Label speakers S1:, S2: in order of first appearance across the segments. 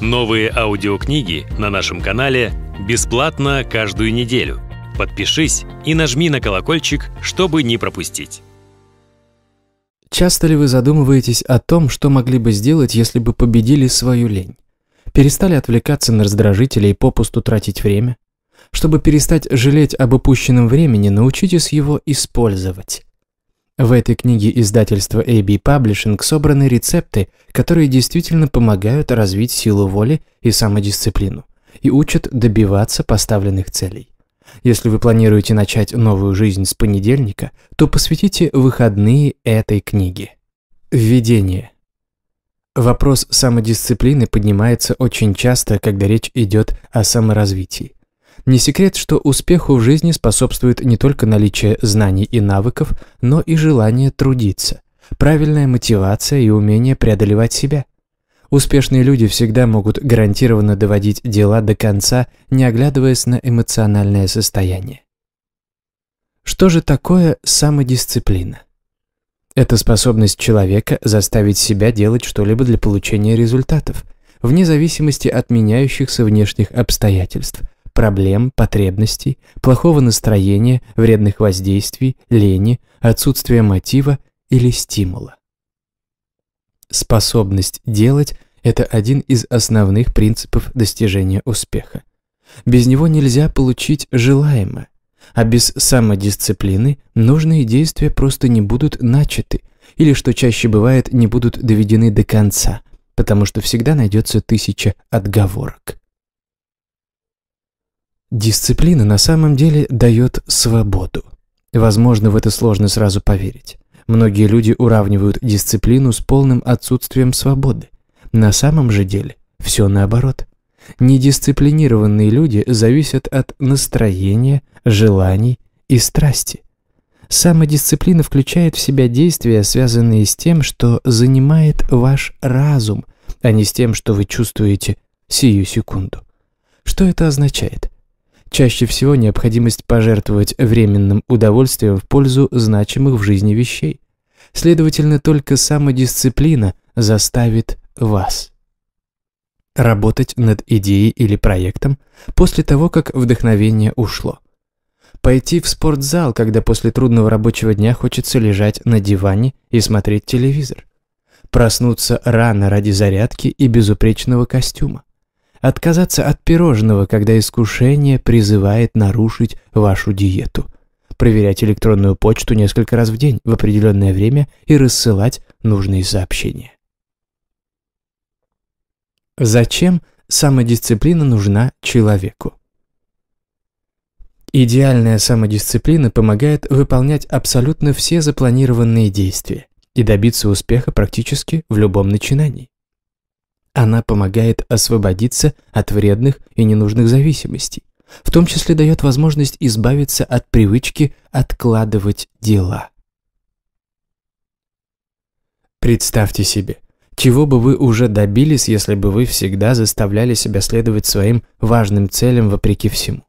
S1: Новые аудиокниги на нашем канале бесплатно каждую неделю. Подпишись и нажми на колокольчик, чтобы не пропустить. Часто ли вы задумываетесь о том, что могли бы сделать, если бы победили свою лень? Перестали отвлекаться на раздражителей и попусту тратить время? Чтобы перестать жалеть об упущенном времени, научитесь его использовать. В этой книге издательства AB Publishing собраны рецепты, которые действительно помогают развить силу воли и самодисциплину и учат добиваться поставленных целей. Если вы планируете начать новую жизнь с понедельника, то посвятите выходные этой книге. Введение. Вопрос самодисциплины поднимается очень часто, когда речь идет о саморазвитии. Не секрет, что успеху в жизни способствует не только наличие знаний и навыков, но и желание трудиться, правильная мотивация и умение преодолевать себя. Успешные люди всегда могут гарантированно доводить дела до конца, не оглядываясь на эмоциональное состояние. Что же такое самодисциплина? Это способность человека заставить себя делать что-либо для получения результатов, вне зависимости от меняющихся внешних обстоятельств – проблем, потребностей, плохого настроения, вредных воздействий, лени, отсутствия мотива или стимула. Способность делать – это один из основных принципов достижения успеха. Без него нельзя получить желаемое, а без самодисциплины нужные действия просто не будут начаты, или, что чаще бывает, не будут доведены до конца, потому что всегда найдется тысяча отговорок. Дисциплина на самом деле дает свободу. Возможно, в это сложно сразу поверить. Многие люди уравнивают дисциплину с полным отсутствием свободы. На самом же деле все наоборот. Недисциплинированные люди зависят от настроения, желаний и страсти. Самодисциплина включает в себя действия, связанные с тем, что занимает ваш разум, а не с тем, что вы чувствуете сию секунду. Что это означает? Чаще всего необходимость пожертвовать временным удовольствием в пользу значимых в жизни вещей. Следовательно, только самодисциплина заставит вас работать над идеей или проектом после того, как вдохновение ушло. Пойти в спортзал, когда после трудного рабочего дня хочется лежать на диване и смотреть телевизор. Проснуться рано ради зарядки и безупречного костюма отказаться от пирожного, когда искушение призывает нарушить вашу диету, проверять электронную почту несколько раз в день в определенное время и рассылать нужные сообщения. Зачем самодисциплина нужна человеку? Идеальная самодисциплина помогает выполнять абсолютно все запланированные действия и добиться успеха практически в любом начинании. Она помогает освободиться от вредных и ненужных зависимостей, в том числе дает возможность избавиться от привычки откладывать дела. Представьте себе, чего бы вы уже добились, если бы вы всегда заставляли себя следовать своим важным целям вопреки всему.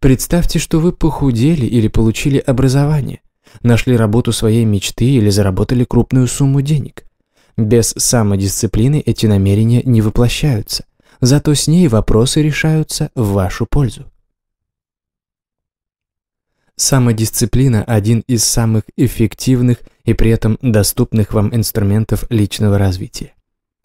S1: Представьте, что вы похудели или получили образование, нашли работу своей мечты или заработали крупную сумму денег. Без самодисциплины эти намерения не воплощаются, зато с ней вопросы решаются в вашу пользу. Самодисциплина – один из самых эффективных и при этом доступных вам инструментов личного развития.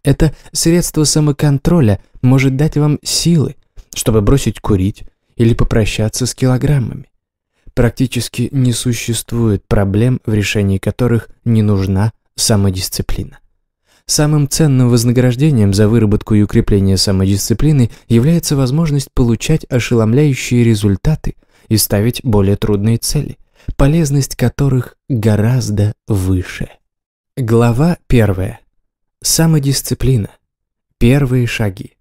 S1: Это средство самоконтроля может дать вам силы, чтобы бросить курить или попрощаться с килограммами. Практически не существует проблем, в решении которых не нужна самодисциплина. Самым ценным вознаграждением за выработку и укрепление самодисциплины является возможность получать ошеломляющие результаты и ставить более трудные цели, полезность которых гораздо выше. Глава 1. Самодисциплина. Первые шаги.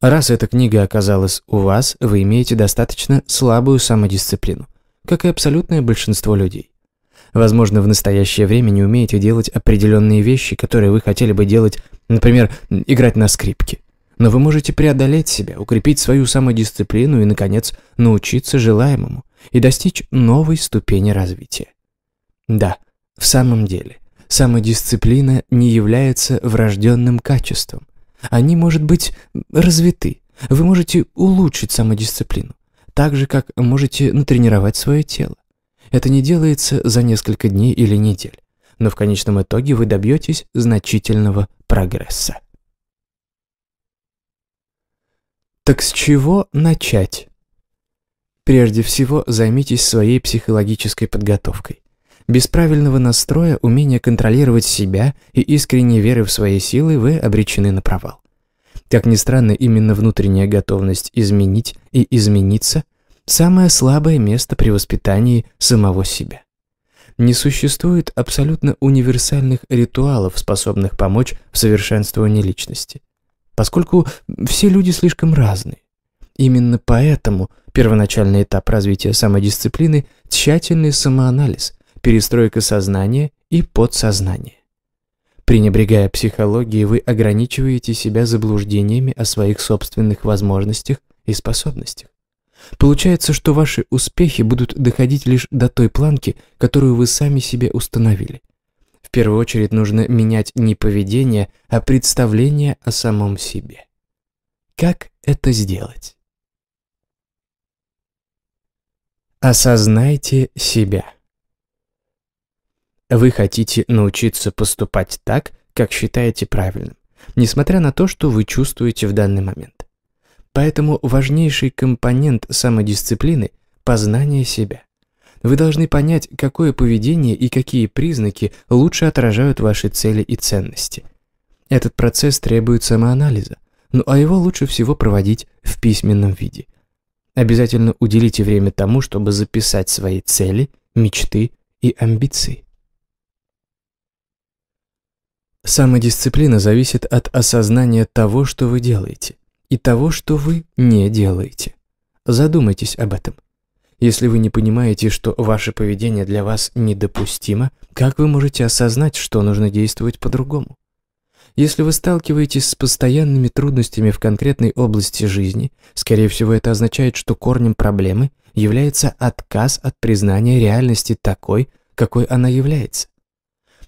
S1: Раз эта книга оказалась у вас, вы имеете достаточно слабую самодисциплину, как и абсолютное большинство людей. Возможно, в настоящее время не умеете делать определенные вещи, которые вы хотели бы делать, например, играть на скрипке. Но вы можете преодолеть себя, укрепить свою самодисциплину и, наконец, научиться желаемому и достичь новой ступени развития. Да, в самом деле, самодисциплина не является врожденным качеством. Они, может быть, развиты. Вы можете улучшить самодисциплину, так же, как можете натренировать свое тело. Это не делается за несколько дней или недель, но в конечном итоге вы добьетесь значительного прогресса. Так с чего начать? Прежде всего, займитесь своей психологической подготовкой. Без правильного настроя, умения контролировать себя и искренней веры в свои силы вы обречены на провал. Как ни странно, именно внутренняя готовность изменить и измениться – самое слабое место при воспитании самого себя. Не существует абсолютно универсальных ритуалов, способных помочь в совершенствовании личности, поскольку все люди слишком разные. Именно поэтому первоначальный этап развития самодисциплины – тщательный самоанализ, перестройка сознания и подсознания. Пренебрегая психологией, вы ограничиваете себя заблуждениями о своих собственных возможностях и способностях. Получается, что ваши успехи будут доходить лишь до той планки, которую вы сами себе установили. В первую очередь нужно менять не поведение, а представление о самом себе. Как это сделать? Осознайте себя. Вы хотите научиться поступать так, как считаете правильным, несмотря на то, что вы чувствуете в данный момент. Поэтому важнейший компонент самодисциплины – познание себя. Вы должны понять, какое поведение и какие признаки лучше отражают ваши цели и ценности. Этот процесс требует самоанализа, ну а его лучше всего проводить в письменном виде. Обязательно уделите время тому, чтобы записать свои цели, мечты и амбиции. Самодисциплина зависит от осознания того, что вы делаете – и того, что вы не делаете. Задумайтесь об этом. Если вы не понимаете, что ваше поведение для вас недопустимо, как вы можете осознать, что нужно действовать по-другому? Если вы сталкиваетесь с постоянными трудностями в конкретной области жизни, скорее всего это означает, что корнем проблемы является отказ от признания реальности такой, какой она является.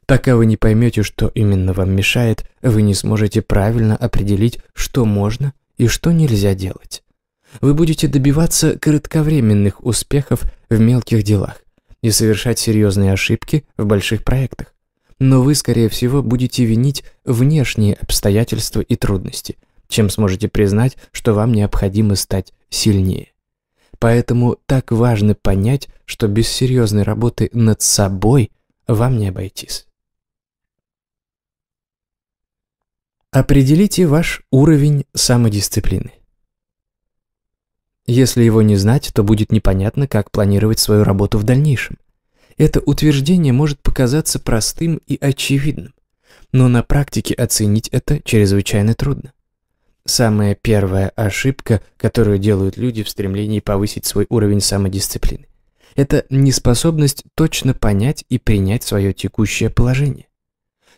S1: Пока вы не поймете, что именно вам мешает, вы не сможете правильно определить, что можно и что нельзя делать. Вы будете добиваться кратковременных успехов в мелких делах и совершать серьезные ошибки в больших проектах. Но вы, скорее всего, будете винить внешние обстоятельства и трудности, чем сможете признать, что вам необходимо стать сильнее. Поэтому так важно понять, что без серьезной работы над собой вам не обойтись. Определите ваш уровень самодисциплины. Если его не знать, то будет непонятно, как планировать свою работу в дальнейшем. Это утверждение может показаться простым и очевидным, но на практике оценить это чрезвычайно трудно. Самая первая ошибка, которую делают люди в стремлении повысить свой уровень самодисциплины, это неспособность точно понять и принять свое текущее положение.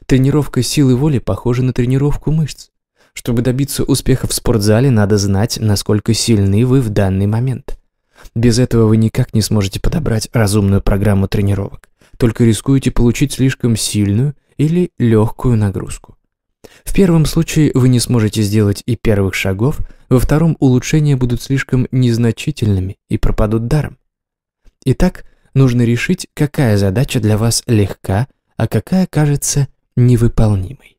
S1: Тренировка силы воли похожа на тренировку мышц. Чтобы добиться успеха в спортзале, надо знать, насколько сильны вы в данный момент. Без этого вы никак не сможете подобрать разумную программу тренировок, только рискуете получить слишком сильную или легкую нагрузку. В первом случае вы не сможете сделать и первых шагов, во втором улучшения будут слишком незначительными и пропадут даром. Итак, нужно решить, какая задача для вас легка, а какая кажется невыполнимой.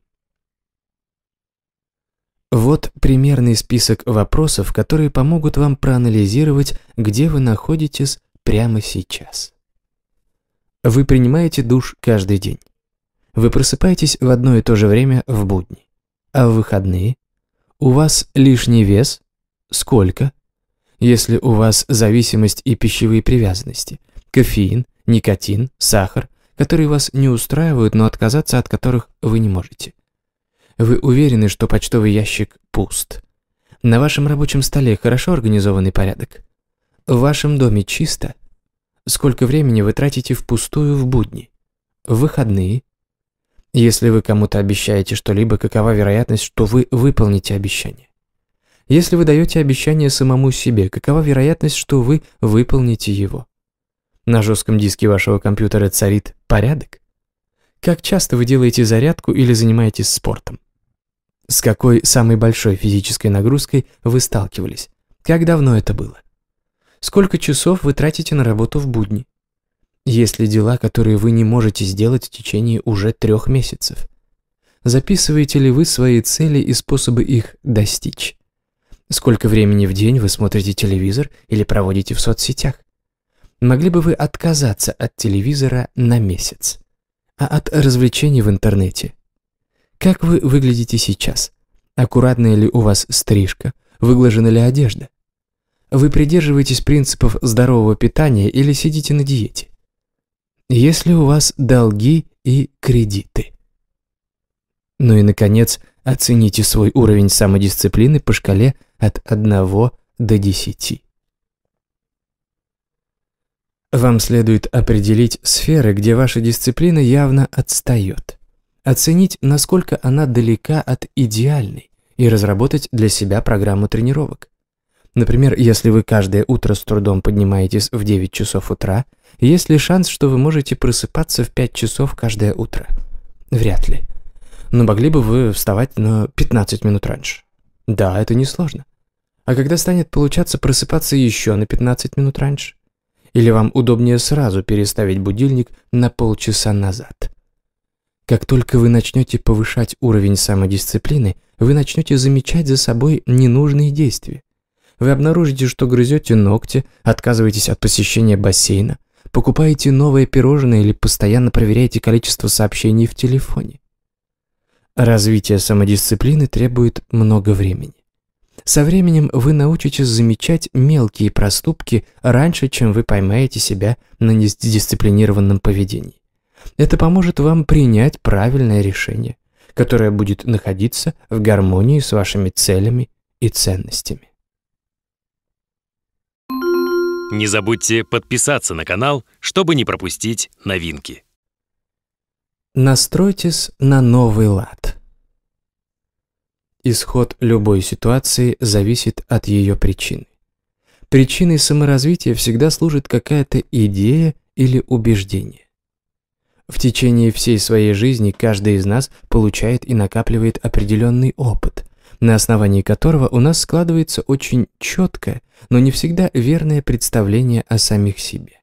S1: Вот примерный список вопросов, которые помогут вам проанализировать, где вы находитесь прямо сейчас. Вы принимаете душ каждый день. Вы просыпаетесь в одно и то же время в будни. А в выходные? У вас лишний вес? Сколько? Если у вас зависимость и пищевые привязанности, кофеин, никотин, сахар, которые вас не устраивают, но отказаться от которых вы не можете. Вы уверены, что почтовый ящик пуст. На вашем рабочем столе хорошо организованный порядок. В вашем доме чисто. Сколько времени вы тратите впустую в будни? В выходные? Если вы кому-то обещаете что-либо, какова вероятность, что вы выполните обещание? Если вы даете обещание самому себе, какова вероятность, что вы выполните его? На жестком диске вашего компьютера царит порядок. Как часто вы делаете зарядку или занимаетесь спортом? С какой самой большой физической нагрузкой вы сталкивались? Как давно это было? Сколько часов вы тратите на работу в будни? Есть ли дела, которые вы не можете сделать в течение уже трех месяцев? Записываете ли вы свои цели и способы их достичь? Сколько времени в день вы смотрите телевизор или проводите в соцсетях? могли бы вы отказаться от телевизора на месяц, а от развлечений в интернете? Как вы выглядите сейчас? Аккуратная ли у вас стрижка? Выглажена ли одежда? Вы придерживаетесь принципов здорового питания или сидите на диете? Есть ли у вас долги и кредиты? Ну и, наконец, оцените свой уровень самодисциплины по шкале от 1 до 10. Вам следует определить сферы, где ваша дисциплина явно отстает, оценить, насколько она далека от идеальной, и разработать для себя программу тренировок. Например, если вы каждое утро с трудом поднимаетесь в 9 часов утра, есть ли шанс, что вы можете просыпаться в 5 часов каждое утро? Вряд ли. Но могли бы вы вставать на 15 минут раньше? Да, это несложно. А когда станет получаться просыпаться еще на 15 минут раньше? Или вам удобнее сразу переставить будильник на полчаса назад? Как только вы начнете повышать уровень самодисциплины, вы начнете замечать за собой ненужные действия. Вы обнаружите, что грызете ногти, отказываетесь от посещения бассейна, покупаете новое пирожное или постоянно проверяете количество сообщений в телефоне. Развитие самодисциплины требует много времени. Со временем вы научитесь замечать мелкие проступки раньше, чем вы поймаете себя на недисциплинированном поведении. Это поможет вам принять правильное решение, которое будет находиться в гармонии с вашими целями и ценностями. Не забудьте подписаться на канал, чтобы не пропустить новинки. Настройтесь на новый лад. Исход любой ситуации зависит от ее причины. Причиной саморазвития всегда служит какая-то идея или убеждение. В течение всей своей жизни каждый из нас получает и накапливает определенный опыт, на основании которого у нас складывается очень четкое, но не всегда верное представление о самих себе.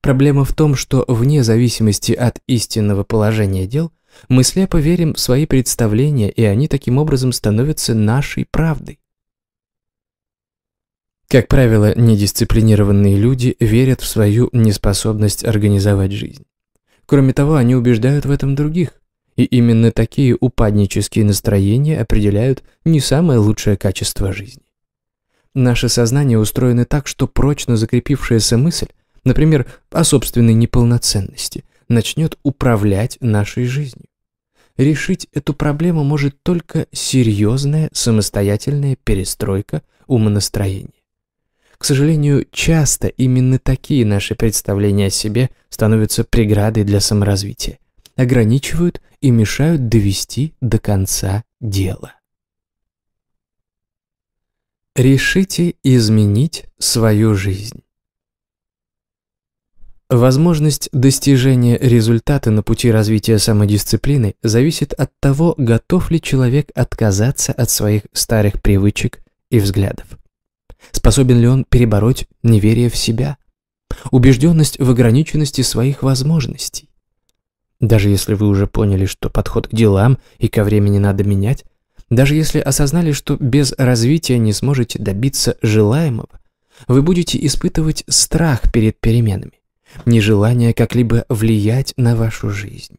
S1: Проблема в том, что вне зависимости от истинного положения дел мы слепо верим в свои представления, и они таким образом становятся нашей правдой. Как правило, недисциплинированные люди верят в свою неспособность организовать жизнь. Кроме того, они убеждают в этом других. И именно такие упаднические настроения определяют не самое лучшее качество жизни. Наше сознание устроено так, что прочно закрепившаяся мысль, например, о собственной неполноценности, начнет управлять нашей жизнью. Решить эту проблему может только серьезная самостоятельная перестройка умонастроения. К сожалению, часто именно такие наши представления о себе становятся преградой для саморазвития, ограничивают и мешают довести до конца дело. Решите изменить свою жизнь. Возможность достижения результата на пути развития самодисциплины зависит от того, готов ли человек отказаться от своих старых привычек и взглядов. Способен ли он перебороть неверие в себя, убежденность в ограниченности своих возможностей. Даже если вы уже поняли, что подход к делам и ко времени надо менять, даже если осознали, что без развития не сможете добиться желаемого, вы будете испытывать страх перед переменами нежелание как-либо влиять на вашу жизнь.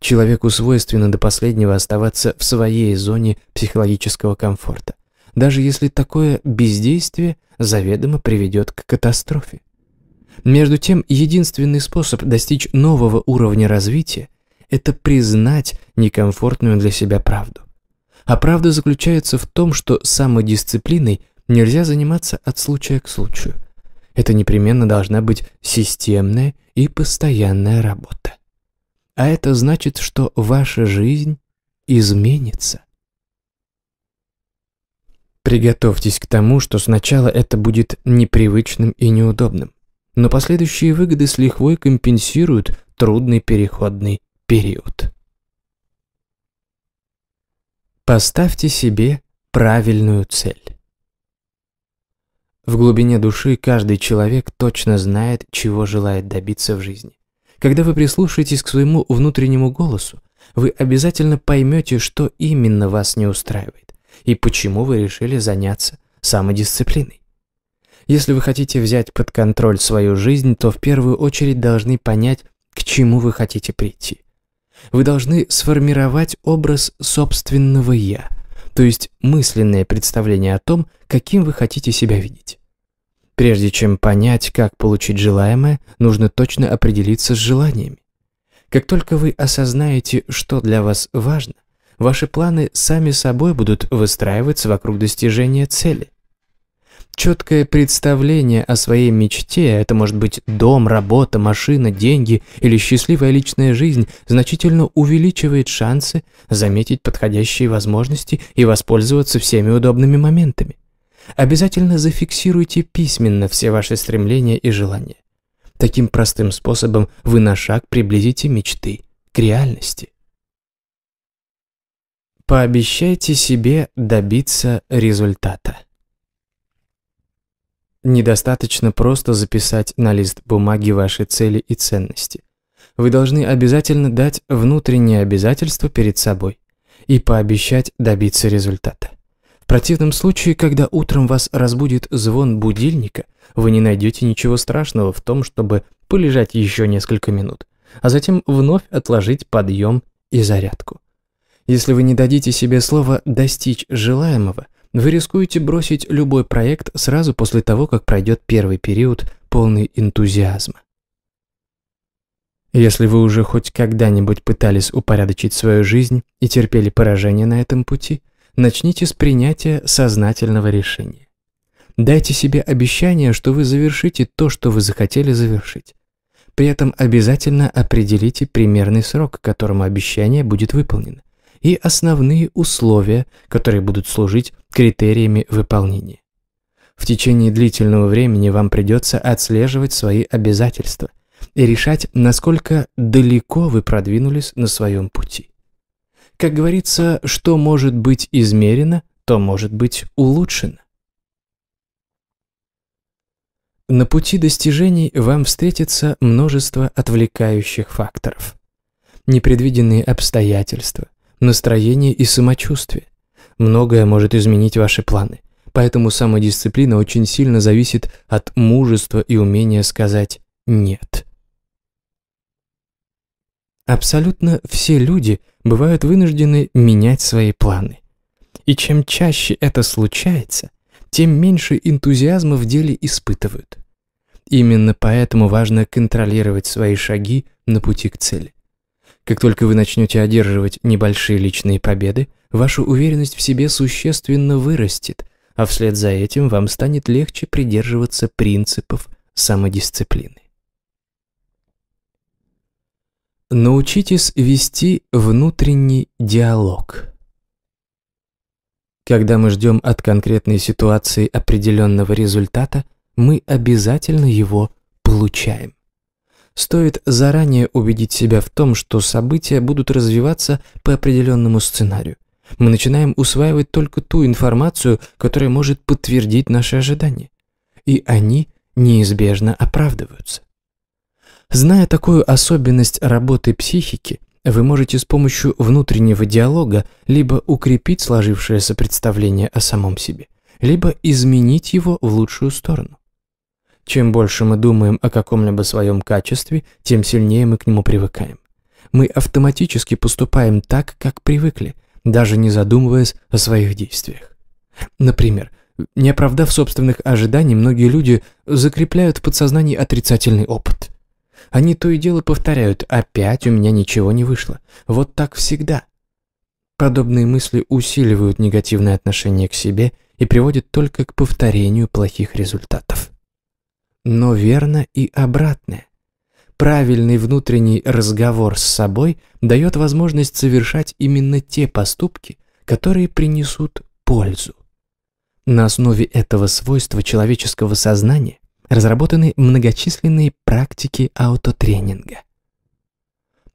S1: Человеку свойственно до последнего оставаться в своей зоне психологического комфорта, даже если такое бездействие заведомо приведет к катастрофе. Между тем, единственный способ достичь нового уровня развития – это признать некомфортную для себя правду. А правда заключается в том, что самодисциплиной нельзя заниматься от случая к случаю – это непременно должна быть системная и постоянная работа. А это значит, что ваша жизнь изменится. Приготовьтесь к тому, что сначала это будет непривычным и неудобным, но последующие выгоды с лихвой компенсируют трудный переходный период. Поставьте себе правильную цель. В глубине души каждый человек точно знает, чего желает добиться в жизни. Когда вы прислушаетесь к своему внутреннему голосу, вы обязательно поймете, что именно вас не устраивает и почему вы решили заняться самодисциплиной. Если вы хотите взять под контроль свою жизнь, то в первую очередь должны понять, к чему вы хотите прийти. Вы должны сформировать образ собственного «я», то есть мысленное представление о том, каким вы хотите себя видеть. Прежде чем понять, как получить желаемое, нужно точно определиться с желаниями. Как только вы осознаете, что для вас важно, ваши планы сами собой будут выстраиваться вокруг достижения цели. Четкое представление о своей мечте, это может быть дом, работа, машина, деньги или счастливая личная жизнь, значительно увеличивает шансы заметить подходящие возможности и воспользоваться всеми удобными моментами обязательно зафиксируйте письменно все ваши стремления и желания. Таким простым способом вы на шаг приблизите мечты к реальности. Пообещайте себе добиться результата. Недостаточно просто записать на лист бумаги ваши цели и ценности. Вы должны обязательно дать внутреннее обязательство перед собой и пообещать добиться результата противном случае, когда утром вас разбудит звон будильника, вы не найдете ничего страшного в том, чтобы полежать еще несколько минут, а затем вновь отложить подъем и зарядку. Если вы не дадите себе слово «достичь желаемого», вы рискуете бросить любой проект сразу после того, как пройдет первый период полный энтузиазма. Если вы уже хоть когда-нибудь пытались упорядочить свою жизнь и терпели поражение на этом пути, Начните с принятия сознательного решения. Дайте себе обещание, что вы завершите то, что вы захотели завершить. При этом обязательно определите примерный срок, к которому обещание будет выполнено, и основные условия, которые будут служить критериями выполнения. В течение длительного времени вам придется отслеживать свои обязательства и решать, насколько далеко вы продвинулись на своем пути. Как говорится, что может быть измерено, то может быть улучшено. На пути достижений вам встретится множество отвлекающих факторов. Непредвиденные обстоятельства, настроение и самочувствие. Многое может изменить ваши планы, поэтому самодисциплина очень сильно зависит от мужества и умения сказать «нет». Абсолютно все люди бывают вынуждены менять свои планы. И чем чаще это случается, тем меньше энтузиазма в деле испытывают. Именно поэтому важно контролировать свои шаги на пути к цели. Как только вы начнете одерживать небольшие личные победы, ваша уверенность в себе существенно вырастет, а вслед за этим вам станет легче придерживаться принципов самодисциплины. Научитесь вести внутренний диалог. Когда мы ждем от конкретной ситуации определенного результата, мы обязательно его получаем. Стоит заранее убедить себя в том, что события будут развиваться по определенному сценарию. Мы начинаем усваивать только ту информацию, которая может подтвердить наши ожидания. И они неизбежно оправдываются. Зная такую особенность работы психики, вы можете с помощью внутреннего диалога либо укрепить сложившееся представление о самом себе, либо изменить его в лучшую сторону. Чем больше мы думаем о каком-либо своем качестве, тем сильнее мы к нему привыкаем. Мы автоматически поступаем так, как привыкли, даже не задумываясь о своих действиях. Например, не оправдав собственных ожиданий, многие люди закрепляют в подсознании отрицательный опыт – они то и дело повторяют «опять у меня ничего не вышло». Вот так всегда. Подобные мысли усиливают негативное отношение к себе и приводят только к повторению плохих результатов. Но верно и обратное. Правильный внутренний разговор с собой дает возможность совершать именно те поступки, которые принесут пользу. На основе этого свойства человеческого сознания разработаны многочисленные практики аутотренинга.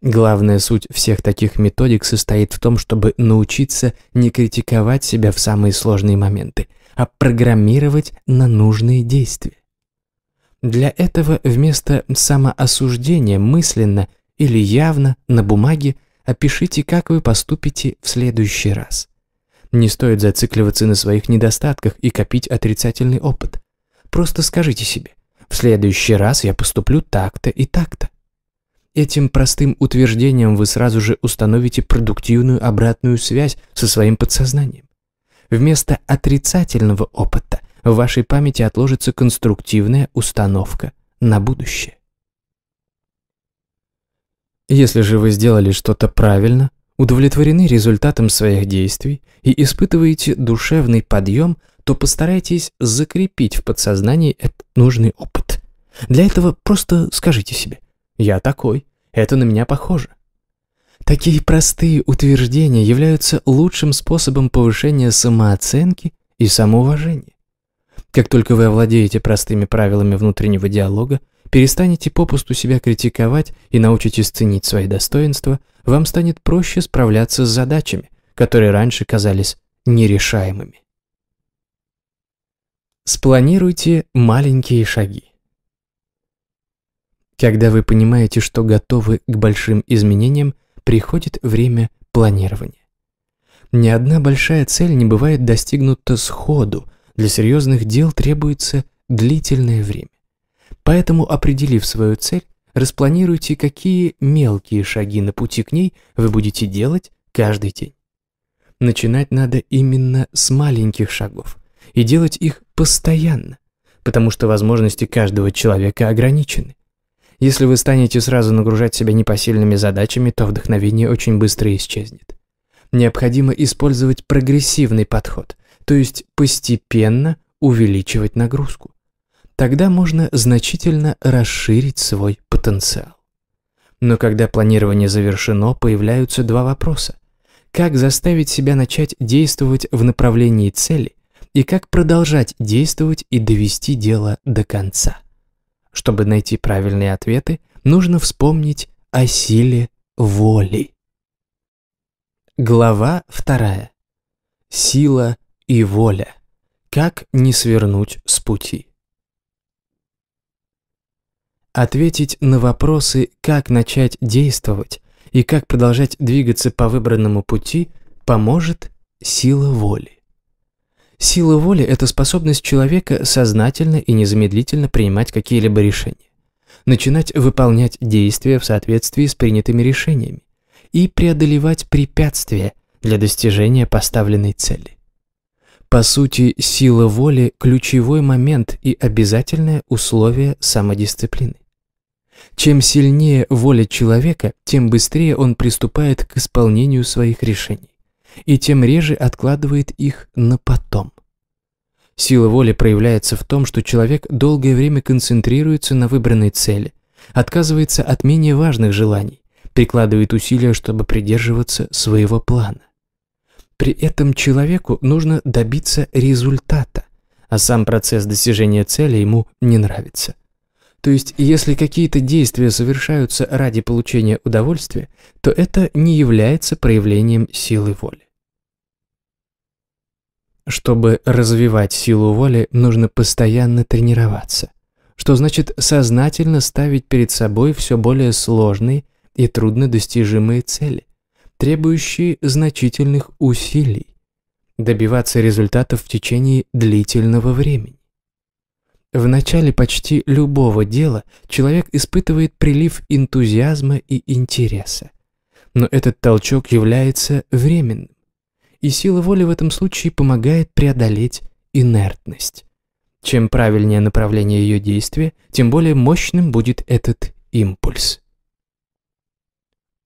S1: Главная суть всех таких методик состоит в том, чтобы научиться не критиковать себя в самые сложные моменты, а программировать на нужные действия. Для этого вместо самоосуждения мысленно или явно на бумаге опишите, как вы поступите в следующий раз. Не стоит зацикливаться на своих недостатках и копить отрицательный опыт. Просто скажите себе, в следующий раз я поступлю так-то и так-то. Этим простым утверждением вы сразу же установите продуктивную обратную связь со своим подсознанием. Вместо отрицательного опыта в вашей памяти отложится конструктивная установка на будущее. Если же вы сделали что-то правильно, удовлетворены результатом своих действий и испытываете душевный подъем – то постарайтесь закрепить в подсознании этот нужный опыт. Для этого просто скажите себе «Я такой, это на меня похоже». Такие простые утверждения являются лучшим способом повышения самооценки и самоуважения. Как только вы овладеете простыми правилами внутреннего диалога, перестанете попусту себя критиковать и научитесь ценить свои достоинства, вам станет проще справляться с задачами, которые раньше казались нерешаемыми. Спланируйте маленькие шаги. Когда вы понимаете, что готовы к большим изменениям, приходит время планирования. Ни одна большая цель не бывает достигнута сходу, для серьезных дел требуется длительное время. Поэтому, определив свою цель, распланируйте, какие мелкие шаги на пути к ней вы будете делать каждый день. Начинать надо именно с маленьких шагов – и делать их постоянно, потому что возможности каждого человека ограничены. Если вы станете сразу нагружать себя непосильными задачами, то вдохновение очень быстро исчезнет. Необходимо использовать прогрессивный подход, то есть постепенно увеличивать нагрузку. Тогда можно значительно расширить свой потенциал. Но когда планирование завершено, появляются два вопроса. Как заставить себя начать действовать в направлении цели и как продолжать действовать и довести дело до конца. Чтобы найти правильные ответы, нужно вспомнить о силе воли. Глава вторая. Сила и воля. Как не свернуть с пути? Ответить на вопросы, как начать действовать и как продолжать двигаться по выбранному пути, поможет сила воли. Сила воли – это способность человека сознательно и незамедлительно принимать какие-либо решения, начинать выполнять действия в соответствии с принятыми решениями и преодолевать препятствия для достижения поставленной цели. По сути, сила воли – ключевой момент и обязательное условие самодисциплины. Чем сильнее воля человека, тем быстрее он приступает к исполнению своих решений и тем реже откладывает их на потом. Сила воли проявляется в том, что человек долгое время концентрируется на выбранной цели, отказывается от менее важных желаний, прикладывает усилия, чтобы придерживаться своего плана. При этом человеку нужно добиться результата, а сам процесс достижения цели ему не нравится. То есть, если какие-то действия совершаются ради получения удовольствия, то это не является проявлением силы воли. Чтобы развивать силу воли, нужно постоянно тренироваться, что значит сознательно ставить перед собой все более сложные и труднодостижимые цели, требующие значительных усилий, добиваться результатов в течение длительного времени. В начале почти любого дела человек испытывает прилив энтузиазма и интереса. Но этот толчок является временным, и сила воли в этом случае помогает преодолеть инертность. Чем правильнее направление ее действия, тем более мощным будет этот импульс.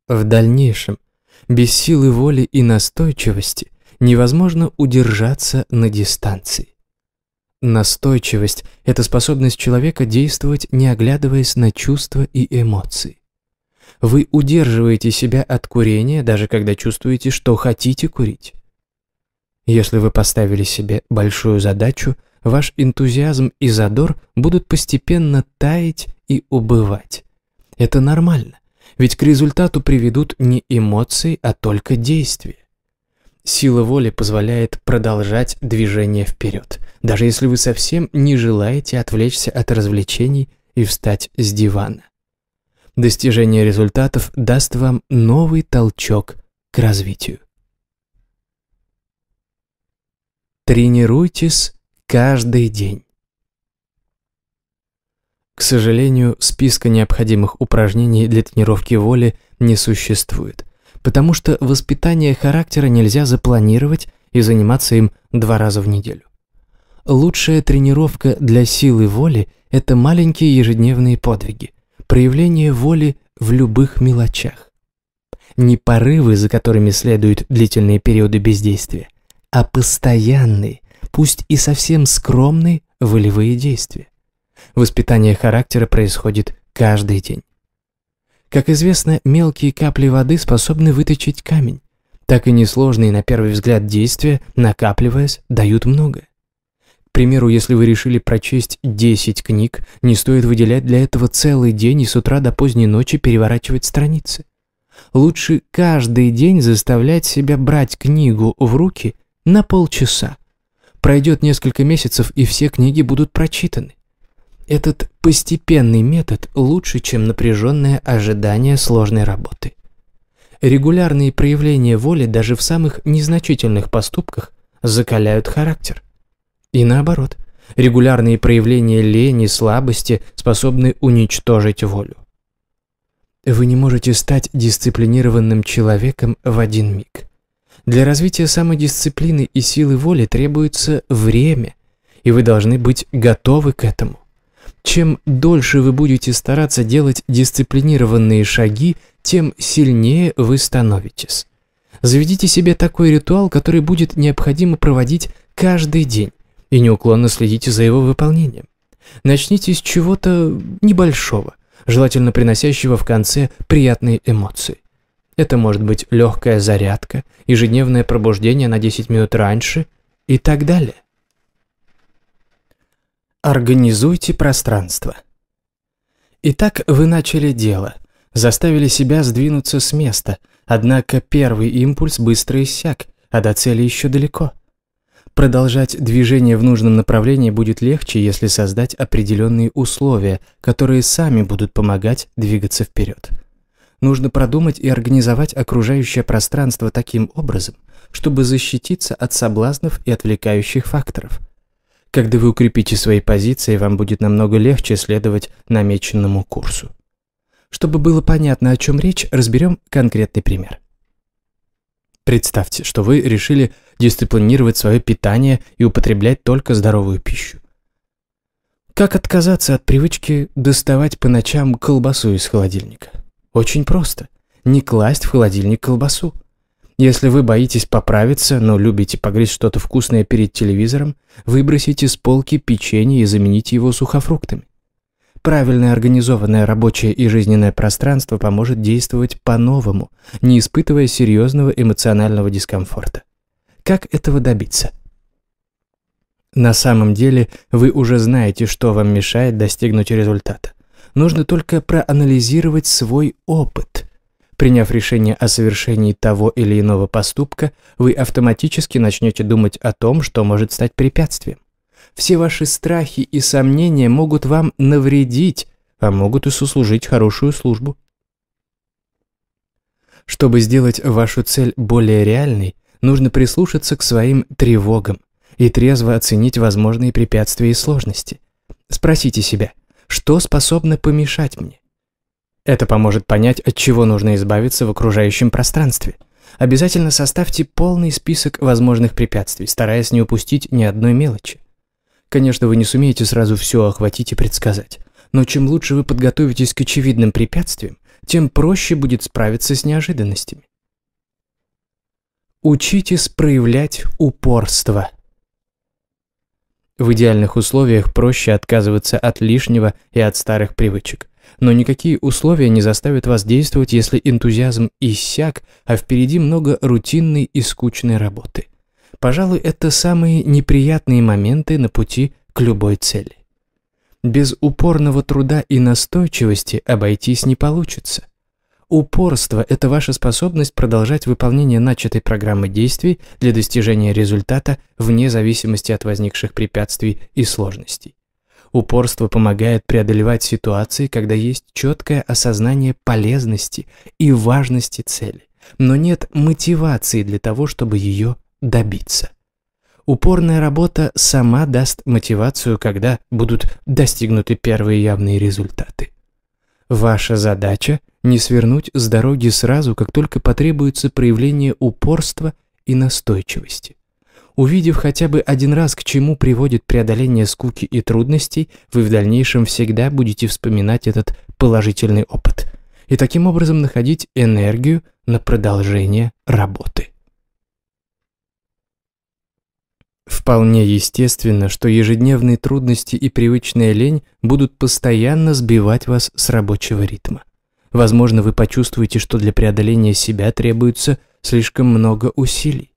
S1: В дальнейшем, без силы воли и настойчивости невозможно удержаться на дистанции. Настойчивость – это способность человека действовать, не оглядываясь на чувства и эмоции. Вы удерживаете себя от курения, даже когда чувствуете, что хотите курить. Если вы поставили себе большую задачу, ваш энтузиазм и задор будут постепенно таять и убывать. Это нормально, ведь к результату приведут не эмоции, а только действия. Сила воли позволяет продолжать движение вперед, даже если вы совсем не желаете отвлечься от развлечений и встать с дивана. Достижение результатов даст вам новый толчок к развитию. Тренируйтесь каждый день. К сожалению, списка необходимых упражнений для тренировки воли не существует потому что воспитание характера нельзя запланировать и заниматься им два раза в неделю. Лучшая тренировка для силы воли – это маленькие ежедневные подвиги, проявление воли в любых мелочах. Не порывы, за которыми следуют длительные периоды бездействия, а постоянные, пусть и совсем скромные, волевые действия. Воспитание характера происходит каждый день. Как известно, мелкие капли воды способны выточить камень. Так и несложные на первый взгляд действия, накапливаясь, дают много. К примеру, если вы решили прочесть 10 книг, не стоит выделять для этого целый день и с утра до поздней ночи переворачивать страницы. Лучше каждый день заставлять себя брать книгу в руки на полчаса. Пройдет несколько месяцев, и все книги будут прочитаны. Этот постепенный метод лучше, чем напряженное ожидание сложной работы. Регулярные проявления воли даже в самых незначительных поступках закаляют характер. И наоборот, регулярные проявления лени, слабости способны уничтожить волю. Вы не можете стать дисциплинированным человеком в один миг. Для развития самодисциплины и силы воли требуется время, и вы должны быть готовы к этому. Чем дольше вы будете стараться делать дисциплинированные шаги, тем сильнее вы становитесь. Заведите себе такой ритуал, который будет необходимо проводить каждый день, и неуклонно следите за его выполнением. Начните с чего-то небольшого, желательно приносящего в конце приятные эмоции. Это может быть легкая зарядка, ежедневное пробуждение на 10 минут раньше и так далее. Организуйте пространство. Итак, вы начали дело, заставили себя сдвинуться с места, однако первый импульс быстро иссяк, а до цели еще далеко. Продолжать движение в нужном направлении будет легче, если создать определенные условия, которые сами будут помогать двигаться вперед. Нужно продумать и организовать окружающее пространство таким образом, чтобы защититься от соблазнов и отвлекающих факторов – когда вы укрепите свои позиции, вам будет намного легче следовать намеченному курсу. Чтобы было понятно, о чем речь, разберем конкретный пример. Представьте, что вы решили дисциплинировать свое питание и употреблять только здоровую пищу. Как отказаться от привычки доставать по ночам колбасу из холодильника? Очень просто. Не класть в холодильник колбасу – если вы боитесь поправиться, но любите погрызть что-то вкусное перед телевизором, выбросите с полки печенье и замените его сухофруктами. Правильное организованное рабочее и жизненное пространство поможет действовать по-новому, не испытывая серьезного эмоционального дискомфорта. Как этого добиться? На самом деле вы уже знаете, что вам мешает достигнуть результата. Нужно только проанализировать свой опыт – Приняв решение о совершении того или иного поступка, вы автоматически начнете думать о том, что может стать препятствием. Все ваши страхи и сомнения могут вам навредить, а могут и сослужить хорошую службу. Чтобы сделать вашу цель более реальной, нужно прислушаться к своим тревогам и трезво оценить возможные препятствия и сложности. Спросите себя, что способно помешать мне? Это поможет понять, от чего нужно избавиться в окружающем пространстве. Обязательно составьте полный список возможных препятствий, стараясь не упустить ни одной мелочи. Конечно, вы не сумеете сразу все охватить и предсказать, но чем лучше вы подготовитесь к очевидным препятствиям, тем проще будет справиться с неожиданностями. Учитесь проявлять упорство. В идеальных условиях проще отказываться от лишнего и от старых привычек – но никакие условия не заставят вас действовать, если энтузиазм иссяк, а впереди много рутинной и скучной работы. Пожалуй, это самые неприятные моменты на пути к любой цели. Без упорного труда и настойчивости обойтись не получится. Упорство – это ваша способность продолжать выполнение начатой программы действий для достижения результата вне зависимости от возникших препятствий и сложностей. Упорство помогает преодолевать ситуации, когда есть четкое осознание полезности и важности цели, но нет мотивации для того, чтобы ее добиться. Упорная работа сама даст мотивацию, когда будут достигнуты первые явные результаты. Ваша задача – не свернуть с дороги сразу, как только потребуется проявление упорства и настойчивости. Увидев хотя бы один раз, к чему приводит преодоление скуки и трудностей, вы в дальнейшем всегда будете вспоминать этот положительный опыт и таким образом находить энергию на продолжение работы. Вполне естественно, что ежедневные трудности и привычная лень будут постоянно сбивать вас с рабочего ритма. Возможно, вы почувствуете, что для преодоления себя требуется слишком много усилий.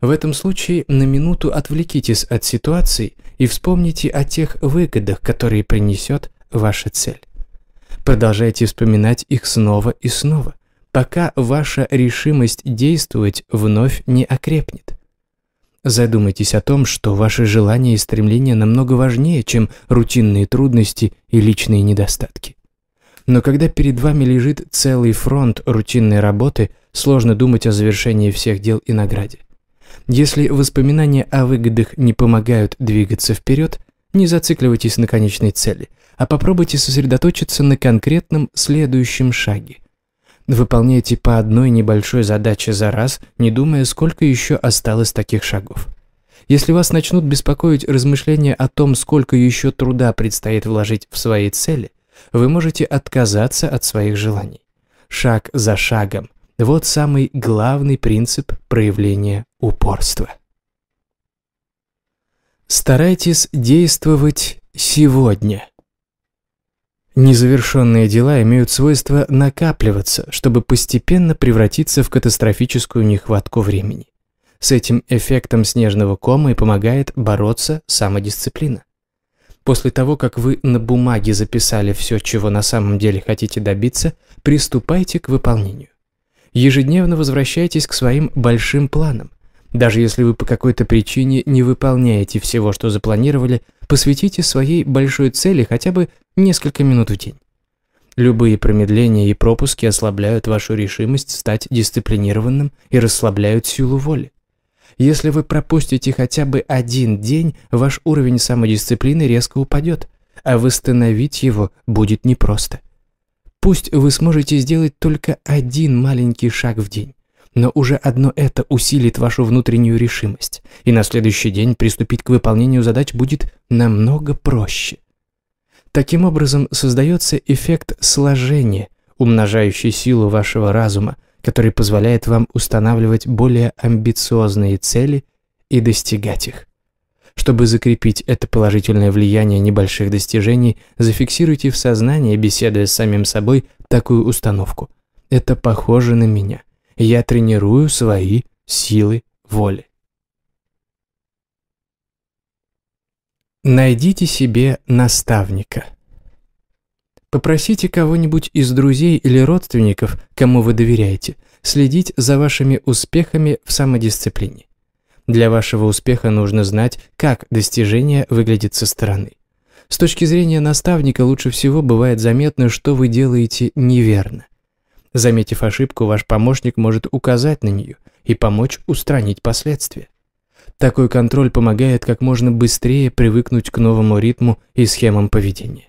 S1: В этом случае на минуту отвлекитесь от ситуации и вспомните о тех выгодах, которые принесет ваша цель. Продолжайте вспоминать их снова и снова, пока ваша решимость действовать вновь не окрепнет. Задумайтесь о том, что ваши желания и стремления намного важнее, чем рутинные трудности и личные недостатки. Но когда перед вами лежит целый фронт рутинной работы, сложно думать о завершении всех дел и награде. Если воспоминания о выгодах не помогают двигаться вперед, не зацикливайтесь на конечной цели, а попробуйте сосредоточиться на конкретном следующем шаге. Выполняйте по одной небольшой задаче за раз, не думая, сколько еще осталось таких шагов. Если вас начнут беспокоить размышления о том, сколько еще труда предстоит вложить в свои цели, вы можете отказаться от своих желаний. Шаг за шагом, вот самый главный принцип проявления упорства. Старайтесь действовать сегодня. Незавершенные дела имеют свойство накапливаться, чтобы постепенно превратиться в катастрофическую нехватку времени. С этим эффектом снежного кома и помогает бороться самодисциплина. После того, как вы на бумаге записали все, чего на самом деле хотите добиться, приступайте к выполнению ежедневно возвращайтесь к своим большим планам. Даже если вы по какой-то причине не выполняете всего, что запланировали, посвятите своей большой цели хотя бы несколько минут в день. Любые промедления и пропуски ослабляют вашу решимость стать дисциплинированным и расслабляют силу воли. Если вы пропустите хотя бы один день, ваш уровень самодисциплины резко упадет, а восстановить его будет непросто. Пусть вы сможете сделать только один маленький шаг в день, но уже одно это усилит вашу внутреннюю решимость, и на следующий день приступить к выполнению задач будет намного проще. Таким образом создается эффект сложения, умножающий силу вашего разума, который позволяет вам устанавливать более амбициозные цели и достигать их. Чтобы закрепить это положительное влияние небольших достижений, зафиксируйте в сознании, беседуя с самим собой, такую установку. Это похоже на меня. Я тренирую свои силы воли. Найдите себе наставника. Попросите кого-нибудь из друзей или родственников, кому вы доверяете, следить за вашими успехами в самодисциплине. Для вашего успеха нужно знать, как достижение выглядит со стороны. С точки зрения наставника лучше всего бывает заметно, что вы делаете неверно. Заметив ошибку, ваш помощник может указать на нее и помочь устранить последствия. Такой контроль помогает как можно быстрее привыкнуть к новому ритму и схемам поведения.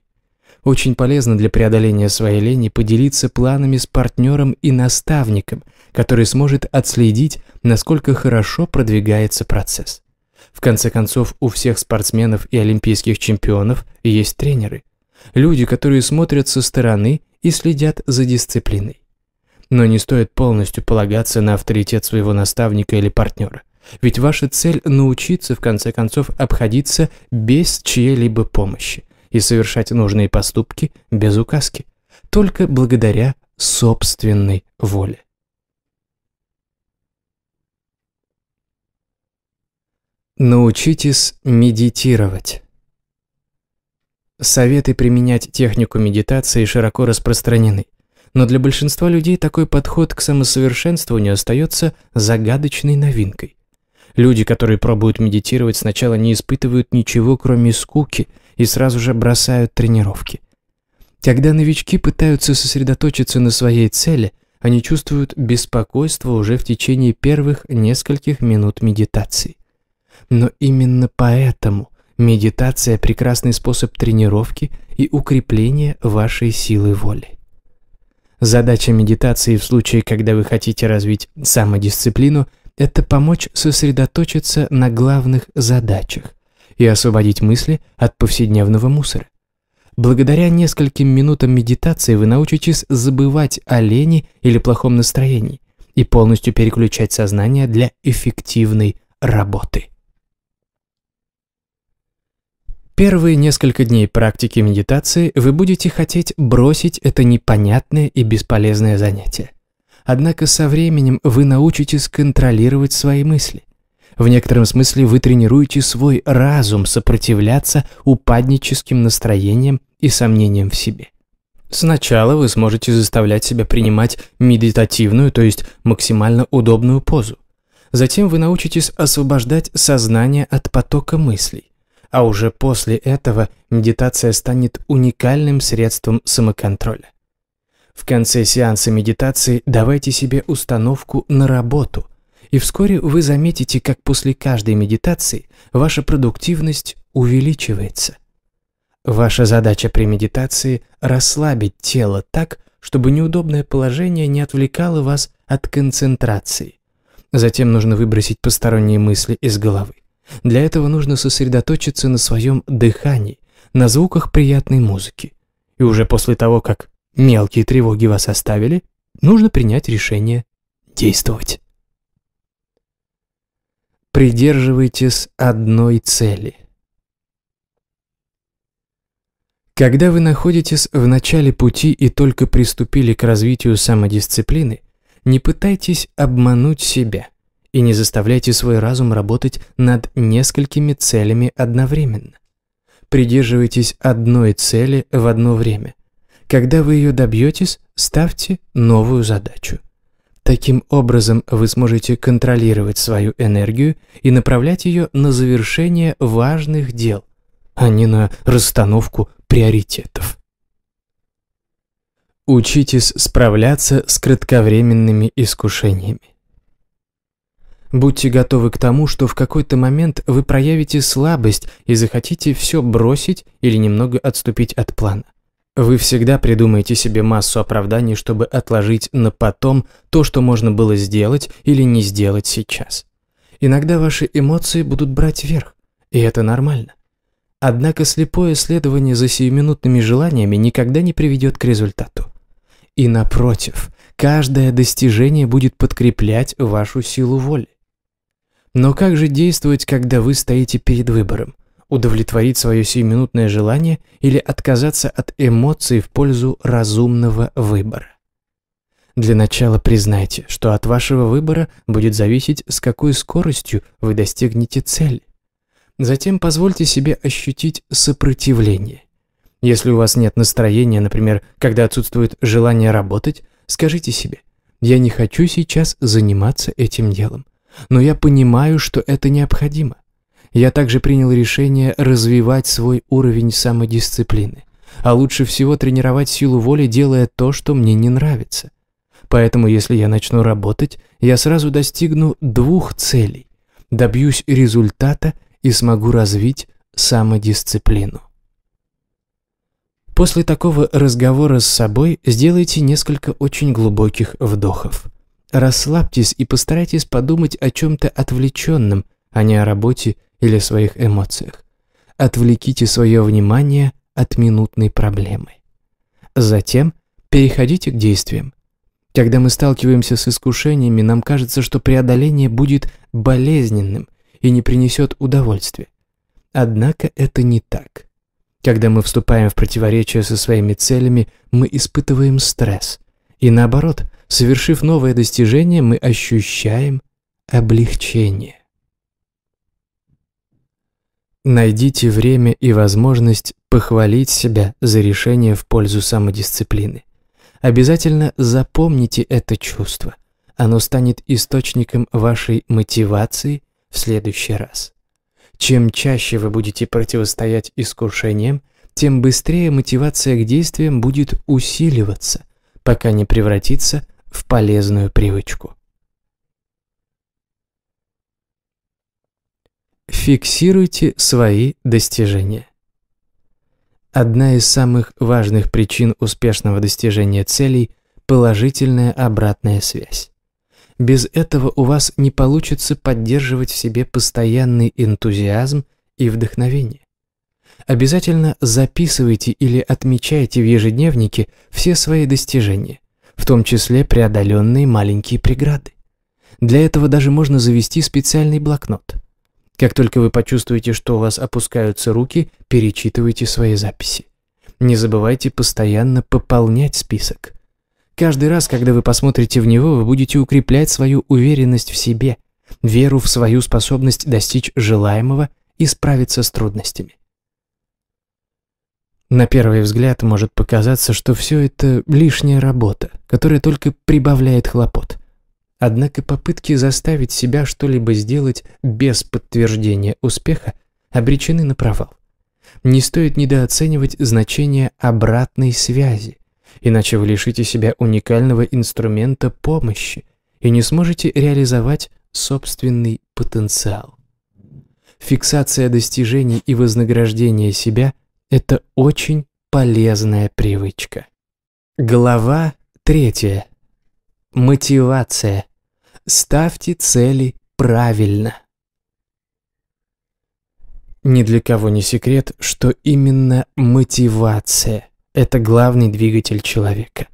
S1: Очень полезно для преодоления своей лени поделиться планами с партнером и наставником, который сможет отследить, насколько хорошо продвигается процесс. В конце концов, у всех спортсменов и олимпийских чемпионов есть тренеры. Люди, которые смотрят со стороны и следят за дисциплиной. Но не стоит полностью полагаться на авторитет своего наставника или партнера. Ведь ваша цель – научиться, в конце концов, обходиться без чьей-либо помощи и совершать нужные поступки без указки, только благодаря собственной воле. Научитесь медитировать. Советы применять технику медитации широко распространены, но для большинства людей такой подход к самосовершенствованию остается загадочной новинкой. Люди, которые пробуют медитировать, сначала не испытывают ничего, кроме скуки, и сразу же бросают тренировки. Когда новички пытаются сосредоточиться на своей цели, они чувствуют беспокойство уже в течение первых нескольких минут медитации. Но именно поэтому медитация – прекрасный способ тренировки и укрепления вашей силы воли. Задача медитации в случае, когда вы хотите развить самодисциплину – это помочь сосредоточиться на главных задачах и освободить мысли от повседневного мусора. Благодаря нескольким минутам медитации вы научитесь забывать о лени или плохом настроении и полностью переключать сознание для эффективной работы. Первые несколько дней практики медитации вы будете хотеть бросить это непонятное и бесполезное занятие. Однако со временем вы научитесь контролировать свои мысли. В некотором смысле вы тренируете свой разум сопротивляться упадническим настроениям и сомнениям в себе. Сначала вы сможете заставлять себя принимать медитативную, то есть максимально удобную позу. Затем вы научитесь освобождать сознание от потока мыслей а уже после этого медитация станет уникальным средством самоконтроля. В конце сеанса медитации давайте себе установку на работу, и вскоре вы заметите, как после каждой медитации ваша продуктивность увеличивается. Ваша задача при медитации – расслабить тело так, чтобы неудобное положение не отвлекало вас от концентрации. Затем нужно выбросить посторонние мысли из головы. Для этого нужно сосредоточиться на своем дыхании, на звуках приятной музыки. И уже после того, как мелкие тревоги вас оставили, нужно принять решение действовать. Придерживайтесь одной цели. Когда вы находитесь в начале пути и только приступили к развитию самодисциплины, не пытайтесь обмануть себя – и не заставляйте свой разум работать над несколькими целями одновременно. Придерживайтесь одной цели в одно время. Когда вы ее добьетесь, ставьте новую задачу. Таким образом вы сможете контролировать свою энергию и направлять ее на завершение важных дел, а не на расстановку приоритетов. Учитесь справляться с кратковременными искушениями. Будьте готовы к тому, что в какой-то момент вы проявите слабость и захотите все бросить или немного отступить от плана. Вы всегда придумаете себе массу оправданий, чтобы отложить на потом то, что можно было сделать или не сделать сейчас. Иногда ваши эмоции будут брать верх, и это нормально. Однако слепое следование за сиюминутными желаниями никогда не приведет к результату. И напротив, каждое достижение будет подкреплять вашу силу воли. Но как же действовать, когда вы стоите перед выбором? Удовлетворить свое сиюминутное желание или отказаться от эмоций в пользу разумного выбора? Для начала признайте, что от вашего выбора будет зависеть, с какой скоростью вы достигнете цели. Затем позвольте себе ощутить сопротивление. Если у вас нет настроения, например, когда отсутствует желание работать, скажите себе «Я не хочу сейчас заниматься этим делом но я понимаю, что это необходимо. Я также принял решение развивать свой уровень самодисциплины, а лучше всего тренировать силу воли, делая то, что мне не нравится. Поэтому, если я начну работать, я сразу достигну двух целей. Добьюсь результата и смогу развить самодисциплину. После такого разговора с собой сделайте несколько очень глубоких вдохов расслабьтесь и постарайтесь подумать о чем-то отвлеченном, а не о работе или своих эмоциях. Отвлеките свое внимание от минутной проблемы. Затем переходите к действиям. Когда мы сталкиваемся с искушениями, нам кажется, что преодоление будет болезненным и не принесет удовольствия. Однако это не так. Когда мы вступаем в противоречие со своими целями, мы испытываем стресс. И наоборот, Совершив новое достижение, мы ощущаем облегчение. Найдите время и возможность похвалить себя за решение в пользу самодисциплины. Обязательно запомните это чувство. Оно станет источником вашей мотивации в следующий раз. Чем чаще вы будете противостоять искушениям, тем быстрее мотивация к действиям будет усиливаться, пока не превратится в полезную привычку. Фиксируйте свои достижения. Одна из самых важных причин успешного достижения целей – положительная обратная связь. Без этого у вас не получится поддерживать в себе постоянный энтузиазм и вдохновение. Обязательно записывайте или отмечайте в ежедневнике все свои достижения, в том числе преодоленные маленькие преграды. Для этого даже можно завести специальный блокнот. Как только вы почувствуете, что у вас опускаются руки, перечитывайте свои записи. Не забывайте постоянно пополнять список. Каждый раз, когда вы посмотрите в него, вы будете укреплять свою уверенность в себе, веру в свою способность достичь желаемого и справиться с трудностями. На первый взгляд может показаться, что все это лишняя работа, которая только прибавляет хлопот. Однако попытки заставить себя что-либо сделать без подтверждения успеха обречены на провал. Не стоит недооценивать значение обратной связи, иначе вы лишите себя уникального инструмента помощи и не сможете реализовать собственный потенциал. Фиксация достижений и вознаграждения себя – это очень полезная привычка. Глава третья. Мотивация. Ставьте цели правильно. Ни для кого не секрет, что именно мотивация – это главный двигатель человека.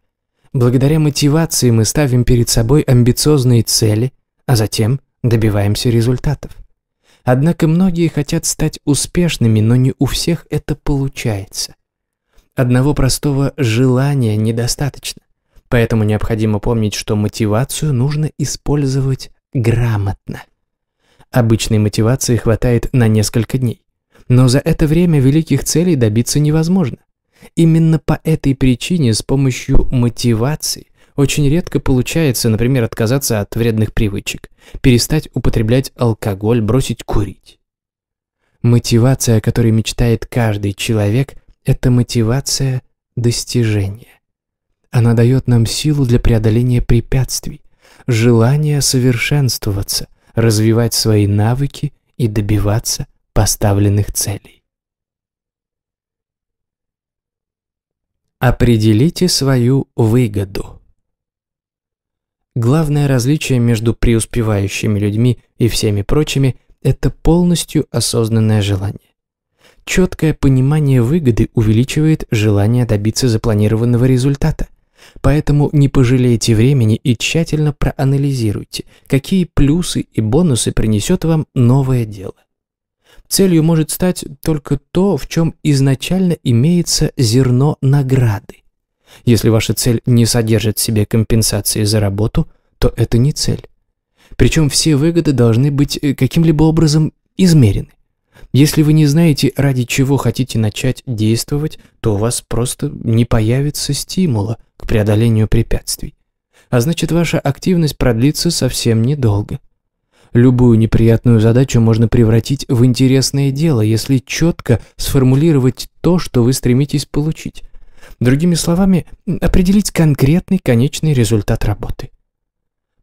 S1: Благодаря мотивации мы ставим перед собой амбициозные цели, а затем добиваемся результатов. Однако многие хотят стать успешными, но не у всех это получается. Одного простого желания недостаточно. Поэтому необходимо помнить, что мотивацию нужно использовать грамотно. Обычной мотивации хватает на несколько дней. Но за это время великих целей добиться невозможно. Именно по этой причине с помощью мотивации очень редко получается, например, отказаться от вредных привычек, перестать употреблять алкоголь, бросить курить. Мотивация, о которой мечтает каждый человек, это мотивация достижения. Она дает нам силу для преодоления препятствий, желание совершенствоваться, развивать свои навыки и добиваться поставленных целей. Определите свою выгоду. Главное различие между преуспевающими людьми и всеми прочими – это полностью осознанное желание. Четкое понимание выгоды увеличивает желание добиться запланированного результата. Поэтому не пожалейте времени и тщательно проанализируйте, какие плюсы и бонусы принесет вам новое дело. Целью может стать только то, в чем изначально имеется зерно награды. Если ваша цель не содержит в себе компенсации за работу, то это не цель. Причем все выгоды должны быть э, каким-либо образом измерены. Если вы не знаете, ради чего хотите начать действовать, то у вас просто не появится стимула к преодолению препятствий. А значит, ваша активность продлится совсем недолго. Любую неприятную задачу можно превратить в интересное дело, если четко сформулировать то, что вы стремитесь получить. Другими словами, определить конкретный конечный результат работы.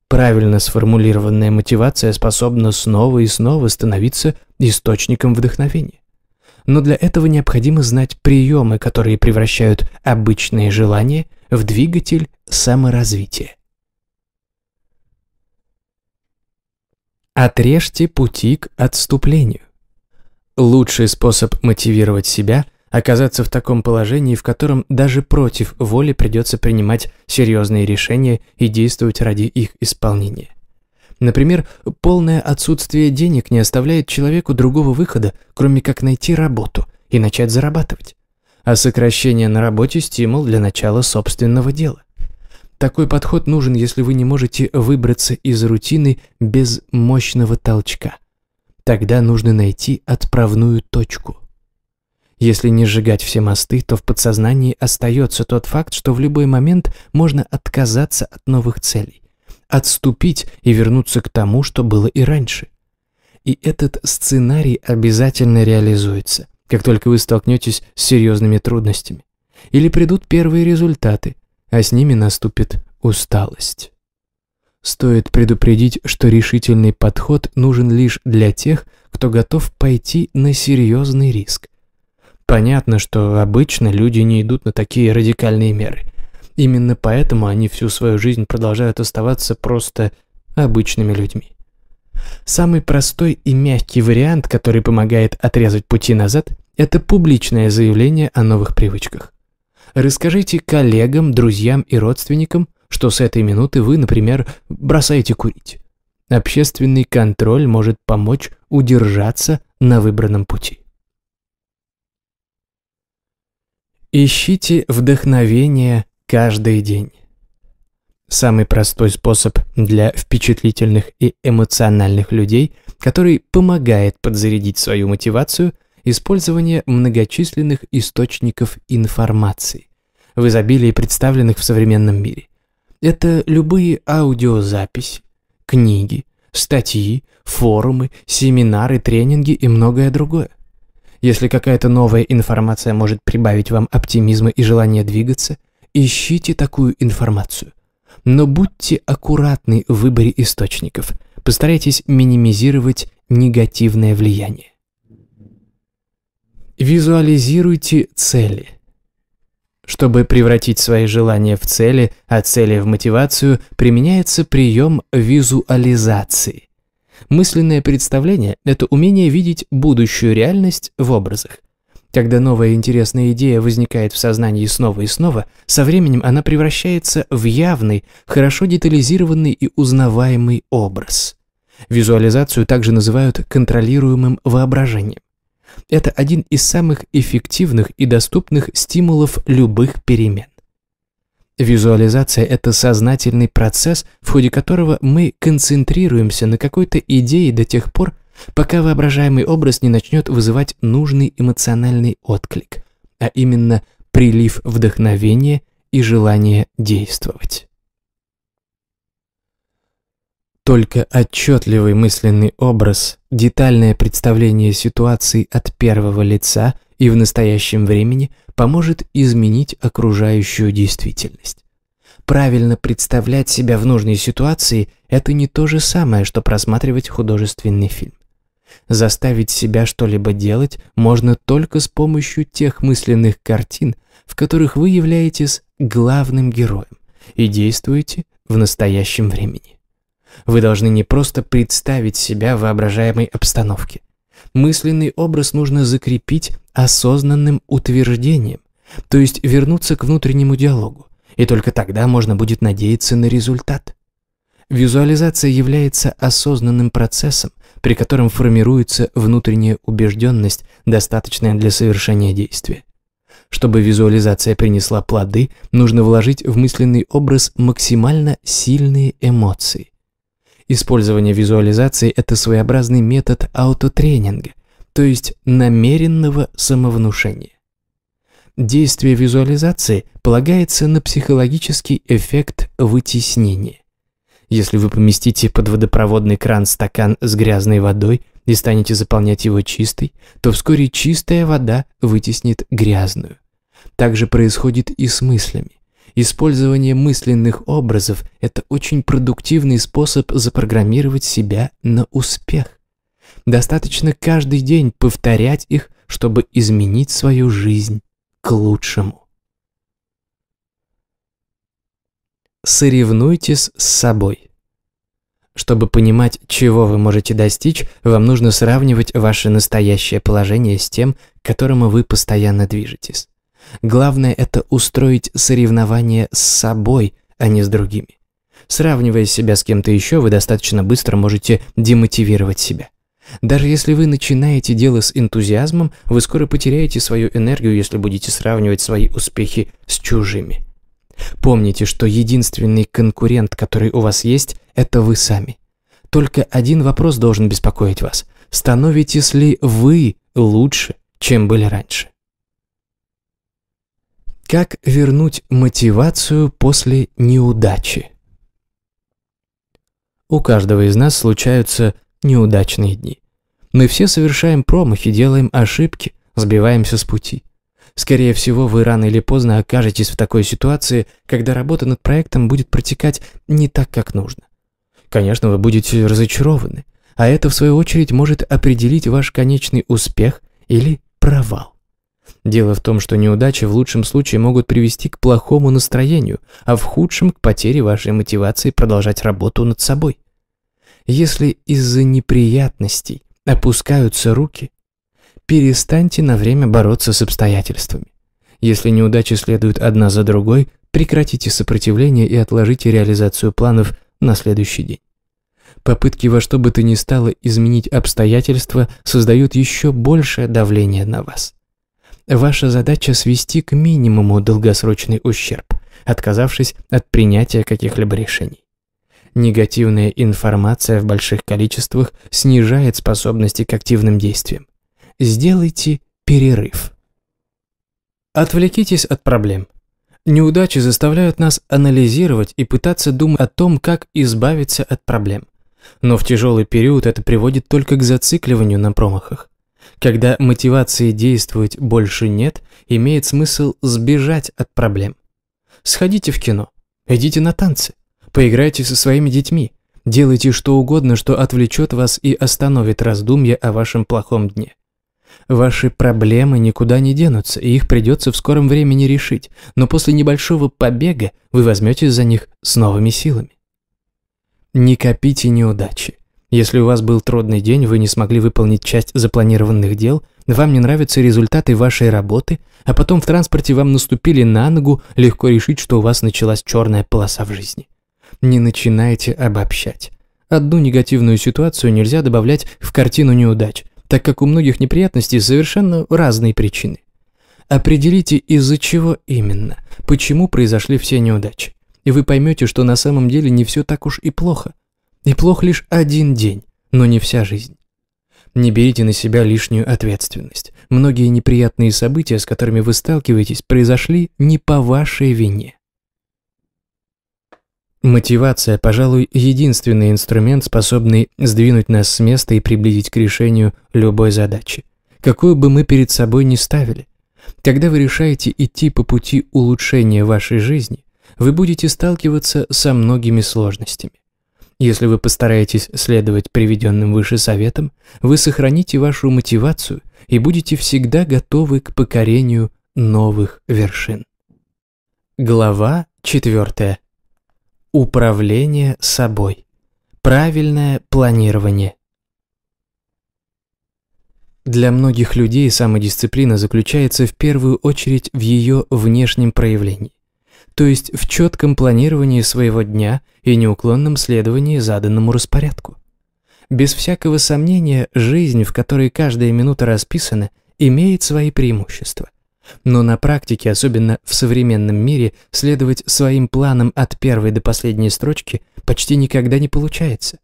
S1: Правильно сформулированная мотивация способна снова и снова становиться источником вдохновения. Но для этого необходимо знать приемы, которые превращают обычные желания в двигатель саморазвития. Отрежьте пути к отступлению. Лучший способ мотивировать себя – оказаться в таком положении, в котором даже против воли придется принимать серьезные решения и действовать ради их исполнения. Например, полное отсутствие денег не оставляет человеку другого выхода, кроме как найти работу и начать зарабатывать. А сокращение на работе – стимул для начала собственного дела. Такой подход нужен, если вы не можете выбраться из рутины без мощного толчка. Тогда нужно найти отправную точку. Если не сжигать все мосты, то в подсознании остается тот факт, что в любой момент можно отказаться от новых целей, отступить и вернуться к тому, что было и раньше. И этот сценарий обязательно реализуется, как только вы столкнетесь с серьезными трудностями. Или придут первые результаты, а с ними наступит усталость. Стоит предупредить, что решительный подход нужен лишь для тех, кто готов пойти на серьезный риск. Понятно, что обычно люди не идут на такие радикальные меры. Именно поэтому они всю свою жизнь продолжают оставаться просто обычными людьми. Самый простой и мягкий вариант, который помогает отрезать пути назад, это публичное заявление о новых привычках. Расскажите коллегам, друзьям и родственникам, что с этой минуты вы, например, бросаете курить. Общественный контроль может помочь удержаться на выбранном пути. Ищите вдохновение каждый день. Самый простой способ для впечатлительных и эмоциональных людей, который помогает подзарядить свою мотивацию – использование многочисленных источников информации, в изобилии представленных в современном мире. Это любые аудиозаписи, книги, статьи, форумы, семинары, тренинги и многое другое. Если какая-то новая информация может прибавить вам оптимизма и желания двигаться, ищите такую информацию. Но будьте аккуратны в выборе источников. Постарайтесь минимизировать негативное влияние. Визуализируйте цели. Чтобы превратить свои желания в цели, а цели в мотивацию, применяется прием визуализации. Мысленное представление – это умение видеть будущую реальность в образах. Когда новая интересная идея возникает в сознании снова и снова, со временем она превращается в явный, хорошо детализированный и узнаваемый образ. Визуализацию также называют контролируемым воображением. Это один из самых эффективных и доступных стимулов любых перемен. Визуализация – это сознательный процесс, в ходе которого мы концентрируемся на какой-то идее до тех пор, пока воображаемый образ не начнет вызывать нужный эмоциональный отклик, а именно прилив вдохновения и желание действовать. Только отчетливый мысленный образ, детальное представление ситуации от первого лица и в настоящем времени поможет изменить окружающую действительность. Правильно представлять себя в нужной ситуации – это не то же самое, что просматривать художественный фильм. Заставить себя что-либо делать можно только с помощью тех мысленных картин, в которых вы являетесь главным героем и действуете в настоящем времени. Вы должны не просто представить себя в воображаемой обстановке. Мысленный образ нужно закрепить осознанным утверждением, то есть вернуться к внутреннему диалогу, и только тогда можно будет надеяться на результат. Визуализация является осознанным процессом, при котором формируется внутренняя убежденность, достаточная для совершения действия. Чтобы визуализация принесла плоды, нужно вложить в мысленный образ максимально сильные эмоции. Использование визуализации – это своеобразный метод аутотренинга, то есть намеренного самовнушения. Действие визуализации полагается на психологический эффект вытеснения. Если вы поместите под водопроводный кран стакан с грязной водой и станете заполнять его чистой, то вскоре чистая вода вытеснит грязную. Так же происходит и с мыслями. Использование мысленных образов – это очень продуктивный способ запрограммировать себя на успех. Достаточно каждый день повторять их, чтобы изменить свою жизнь к лучшему. Соревнуйтесь с собой. Чтобы понимать, чего вы можете достичь, вам нужно сравнивать ваше настоящее положение с тем, к которому вы постоянно движетесь. Главное – это устроить соревнование с собой, а не с другими. Сравнивая себя с кем-то еще, вы достаточно быстро можете демотивировать себя. Даже если вы начинаете дело с энтузиазмом, вы скоро потеряете свою энергию, если будете сравнивать свои успехи с чужими. Помните, что единственный конкурент, который у вас есть, это вы сами. Только один вопрос должен беспокоить вас. Становитесь ли вы лучше, чем были раньше? Как вернуть мотивацию после неудачи? У каждого из нас случаются неудачные дни. Мы все совершаем промахи, делаем ошибки, сбиваемся с пути. Скорее всего, вы рано или поздно окажетесь в такой ситуации, когда работа над проектом будет протекать не так, как нужно. Конечно, вы будете разочарованы, а это, в свою очередь, может определить ваш конечный успех или провал. Дело в том, что неудачи в лучшем случае могут привести к плохому настроению, а в худшем – к потере вашей мотивации продолжать работу над собой. Если из-за неприятностей опускаются руки, перестаньте на время бороться с обстоятельствами. Если неудачи следуют одна за другой, прекратите сопротивление и отложите реализацию планов на следующий день. Попытки во что бы то ни стало изменить обстоятельства создают еще большее давление на вас. Ваша задача свести к минимуму долгосрочный ущерб, отказавшись от принятия каких-либо решений. Негативная информация в больших количествах снижает способности к активным действиям. Сделайте перерыв. Отвлекитесь от проблем. Неудачи заставляют нас анализировать и пытаться думать о том, как избавиться от проблем. Но в тяжелый период это приводит только к зацикливанию на промахах. Когда мотивации действовать больше нет, имеет смысл сбежать от проблем. Сходите в кино, идите на танцы, Поиграйте со своими детьми. Делайте что угодно, что отвлечет вас и остановит раздумья о вашем плохом дне. Ваши проблемы никуда не денутся, и их придется в скором времени решить, но после небольшого побега вы возьметесь за них с новыми силами. Не копите неудачи. Если у вас был трудный день, вы не смогли выполнить часть запланированных дел, вам не нравятся результаты вашей работы, а потом в транспорте вам наступили на ногу, легко решить, что у вас началась черная полоса в жизни не начинайте обобщать. Одну негативную ситуацию нельзя добавлять в картину неудач, так как у многих неприятностей совершенно разные причины. Определите, из-за чего именно, почему произошли все неудачи, и вы поймете, что на самом деле не все так уж и плохо. И плох лишь один день, но не вся жизнь. Не берите на себя лишнюю ответственность. Многие неприятные события, с которыми вы сталкиваетесь, произошли не по вашей вине. Мотивация, пожалуй, единственный инструмент, способный сдвинуть нас с места и приблизить к решению любой задачи, какую бы мы перед собой ни ставили. Когда вы решаете идти по пути улучшения вашей жизни, вы будете сталкиваться со многими сложностями. Если вы постараетесь следовать приведенным выше советам, вы сохраните вашу мотивацию и будете всегда готовы к покорению новых вершин. Глава четвертая. Управление собой. Правильное планирование. Для многих людей самодисциплина заключается в первую очередь в ее внешнем проявлении, то есть в четком планировании своего дня и неуклонном следовании заданному распорядку. Без всякого сомнения, жизнь, в которой каждая минута расписана, имеет свои преимущества – но на практике, особенно в современном мире, следовать своим планам от первой до последней строчки почти никогда не получается.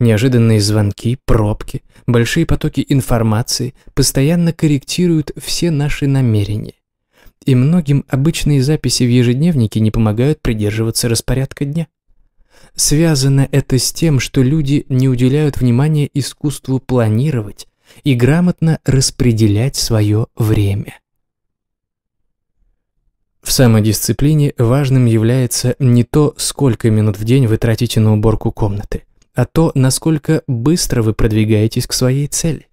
S1: Неожиданные звонки, пробки, большие потоки информации постоянно корректируют все наши намерения. И многим обычные записи в ежедневнике не помогают придерживаться распорядка дня. Связано это с тем, что люди не уделяют внимания искусству планировать и грамотно распределять свое время. В самодисциплине важным является не то, сколько минут в день вы тратите на уборку комнаты, а то, насколько быстро вы продвигаетесь к своей цели.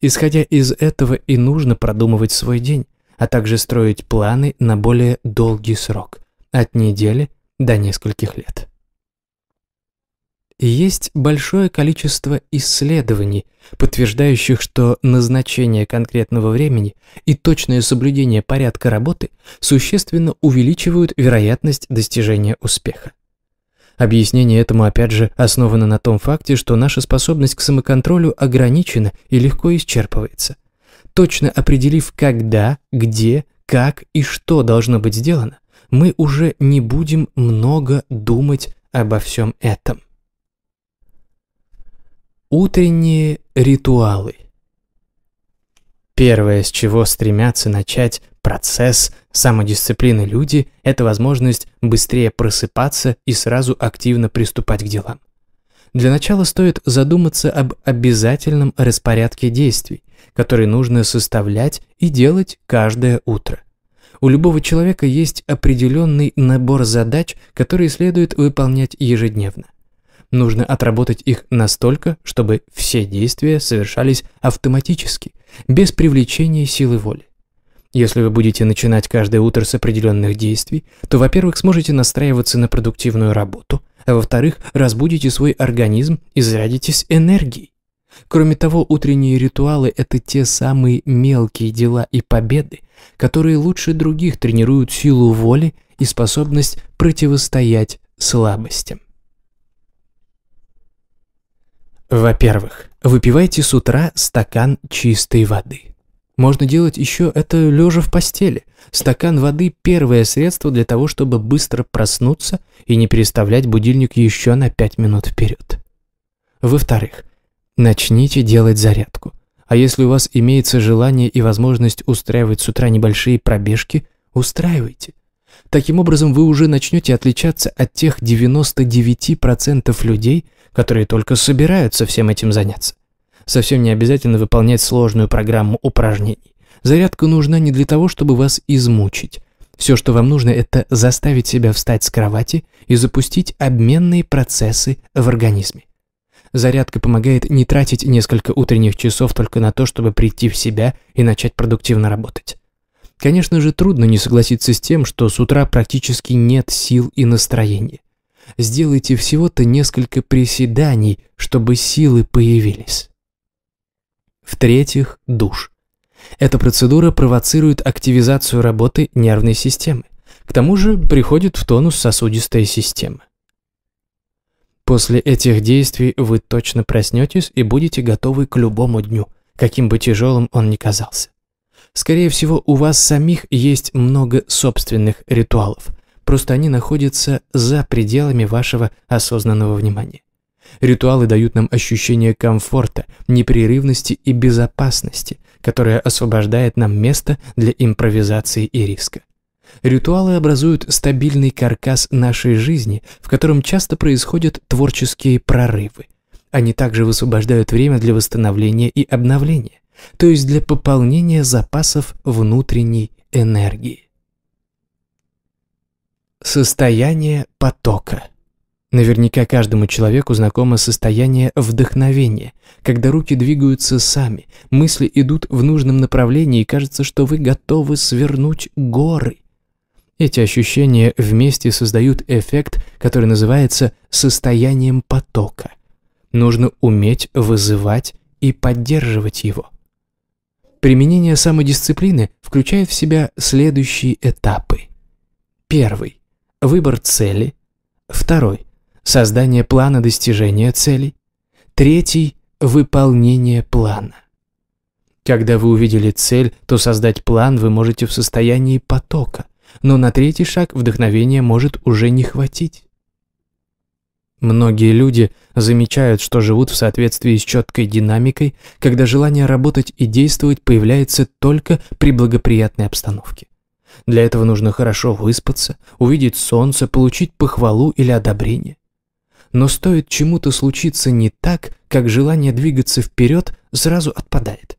S1: Исходя из этого и нужно продумывать свой день, а также строить планы на более долгий срок, от недели до нескольких лет. Есть большое количество исследований, подтверждающих, что назначение конкретного времени и точное соблюдение порядка работы существенно увеличивают вероятность достижения успеха. Объяснение этому опять же основано на том факте, что наша способность к самоконтролю ограничена и легко исчерпывается. Точно определив, когда, где, как и что должно быть сделано, мы уже не будем много думать обо всем этом. Утренние ритуалы. Первое, с чего стремятся начать процесс самодисциплины люди, это возможность быстрее просыпаться и сразу активно приступать к делам. Для начала стоит задуматься об обязательном распорядке действий, который нужно составлять и делать каждое утро. У любого человека есть определенный набор задач, которые следует выполнять ежедневно нужно отработать их настолько, чтобы все действия совершались автоматически, без привлечения силы воли. Если вы будете начинать каждое утро с определенных действий, то, во-первых, сможете настраиваться на продуктивную работу, а во-вторых, разбудите свой организм и зарядитесь энергией. Кроме того, утренние ритуалы – это те самые мелкие дела и победы, которые лучше других тренируют силу воли и способность противостоять слабостям. Во-первых, выпивайте с утра стакан чистой воды. Можно делать еще это лежа в постели. Стакан воды – первое средство для того, чтобы быстро проснуться и не переставлять будильник еще на 5 минут вперед. Во-вторых, начните делать зарядку. А если у вас имеется желание и возможность устраивать с утра небольшие пробежки, устраивайте – Таким образом, вы уже начнете отличаться от тех 99% людей, которые только собираются всем этим заняться. Совсем не обязательно выполнять сложную программу упражнений. Зарядка нужна не для того, чтобы вас измучить. Все, что вам нужно, это заставить себя встать с кровати и запустить обменные процессы в организме. Зарядка помогает не тратить несколько утренних часов только на то, чтобы прийти в себя и начать продуктивно работать. Конечно же, трудно не согласиться с тем, что с утра практически нет сил и настроения. Сделайте всего-то несколько приседаний, чтобы силы появились. В-третьих, душ. Эта процедура провоцирует активизацию работы нервной системы. К тому же приходит в тонус сосудистая система. После этих действий вы точно проснетесь и будете готовы к любому дню, каким бы тяжелым он ни казался. Скорее всего, у вас самих есть много собственных ритуалов. Просто они находятся за пределами вашего осознанного внимания. Ритуалы дают нам ощущение комфорта, непрерывности и безопасности, которое освобождает нам место для импровизации и риска. Ритуалы образуют стабильный каркас нашей жизни, в котором часто происходят творческие прорывы. Они также высвобождают время для восстановления и обновления то есть для пополнения запасов внутренней энергии. Состояние потока. Наверняка каждому человеку знакомо состояние вдохновения, когда руки двигаются сами, мысли идут в нужном направлении и кажется, что вы готовы свернуть горы. Эти ощущения вместе создают эффект, который называется состоянием потока. Нужно уметь вызывать и поддерживать его – Применение самодисциплины включает в себя следующие этапы. Первый – выбор цели. Второй – создание плана достижения целей. Третий – выполнение плана. Когда вы увидели цель, то создать план вы можете в состоянии потока, но на третий шаг вдохновения может уже не хватить. Многие люди замечают, что живут в соответствии с четкой динамикой, когда желание работать и действовать появляется только при благоприятной обстановке. Для этого нужно хорошо выспаться, увидеть солнце, получить похвалу или одобрение. Но стоит чему-то случиться не так, как желание двигаться вперед сразу отпадает.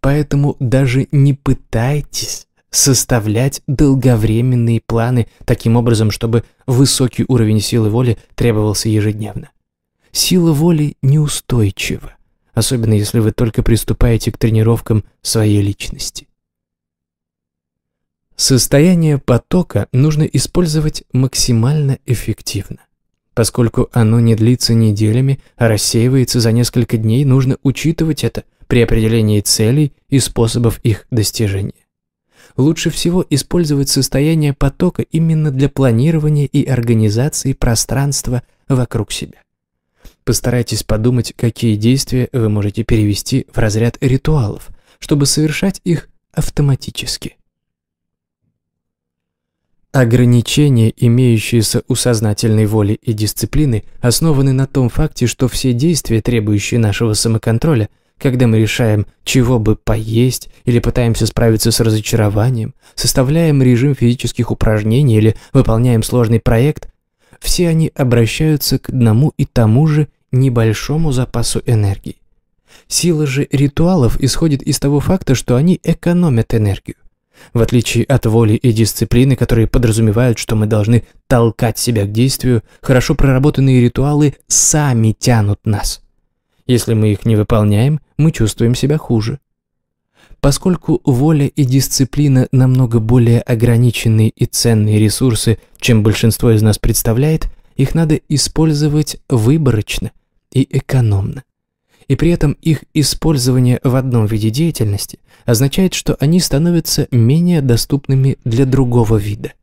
S1: Поэтому даже не пытайтесь составлять долговременные планы таким образом, чтобы высокий уровень силы воли требовался ежедневно. Сила воли неустойчива, особенно если вы только приступаете к тренировкам своей личности. Состояние потока нужно использовать максимально эффективно. Поскольку оно не длится неделями, а рассеивается за несколько дней, нужно учитывать это при определении целей и способов их достижения лучше всего использовать состояние потока именно для планирования и организации пространства вокруг себя. Постарайтесь подумать, какие действия вы можете перевести в разряд ритуалов, чтобы совершать их автоматически. Ограничения, имеющиеся у сознательной воли и дисциплины, основаны на том факте, что все действия, требующие нашего самоконтроля – когда мы решаем, чего бы поесть, или пытаемся справиться с разочарованием, составляем режим физических упражнений или выполняем сложный проект, все они обращаются к одному и тому же небольшому запасу энергии. Сила же ритуалов исходит из того факта, что они экономят энергию. В отличие от воли и дисциплины, которые подразумевают, что мы должны толкать себя к действию, хорошо проработанные ритуалы сами тянут нас. Если мы их не выполняем, мы чувствуем себя хуже. Поскольку воля и дисциплина намного более ограниченные и ценные ресурсы, чем большинство из нас представляет, их надо использовать выборочно и экономно. И при этом их использование в одном виде деятельности означает, что они становятся менее доступными для другого вида.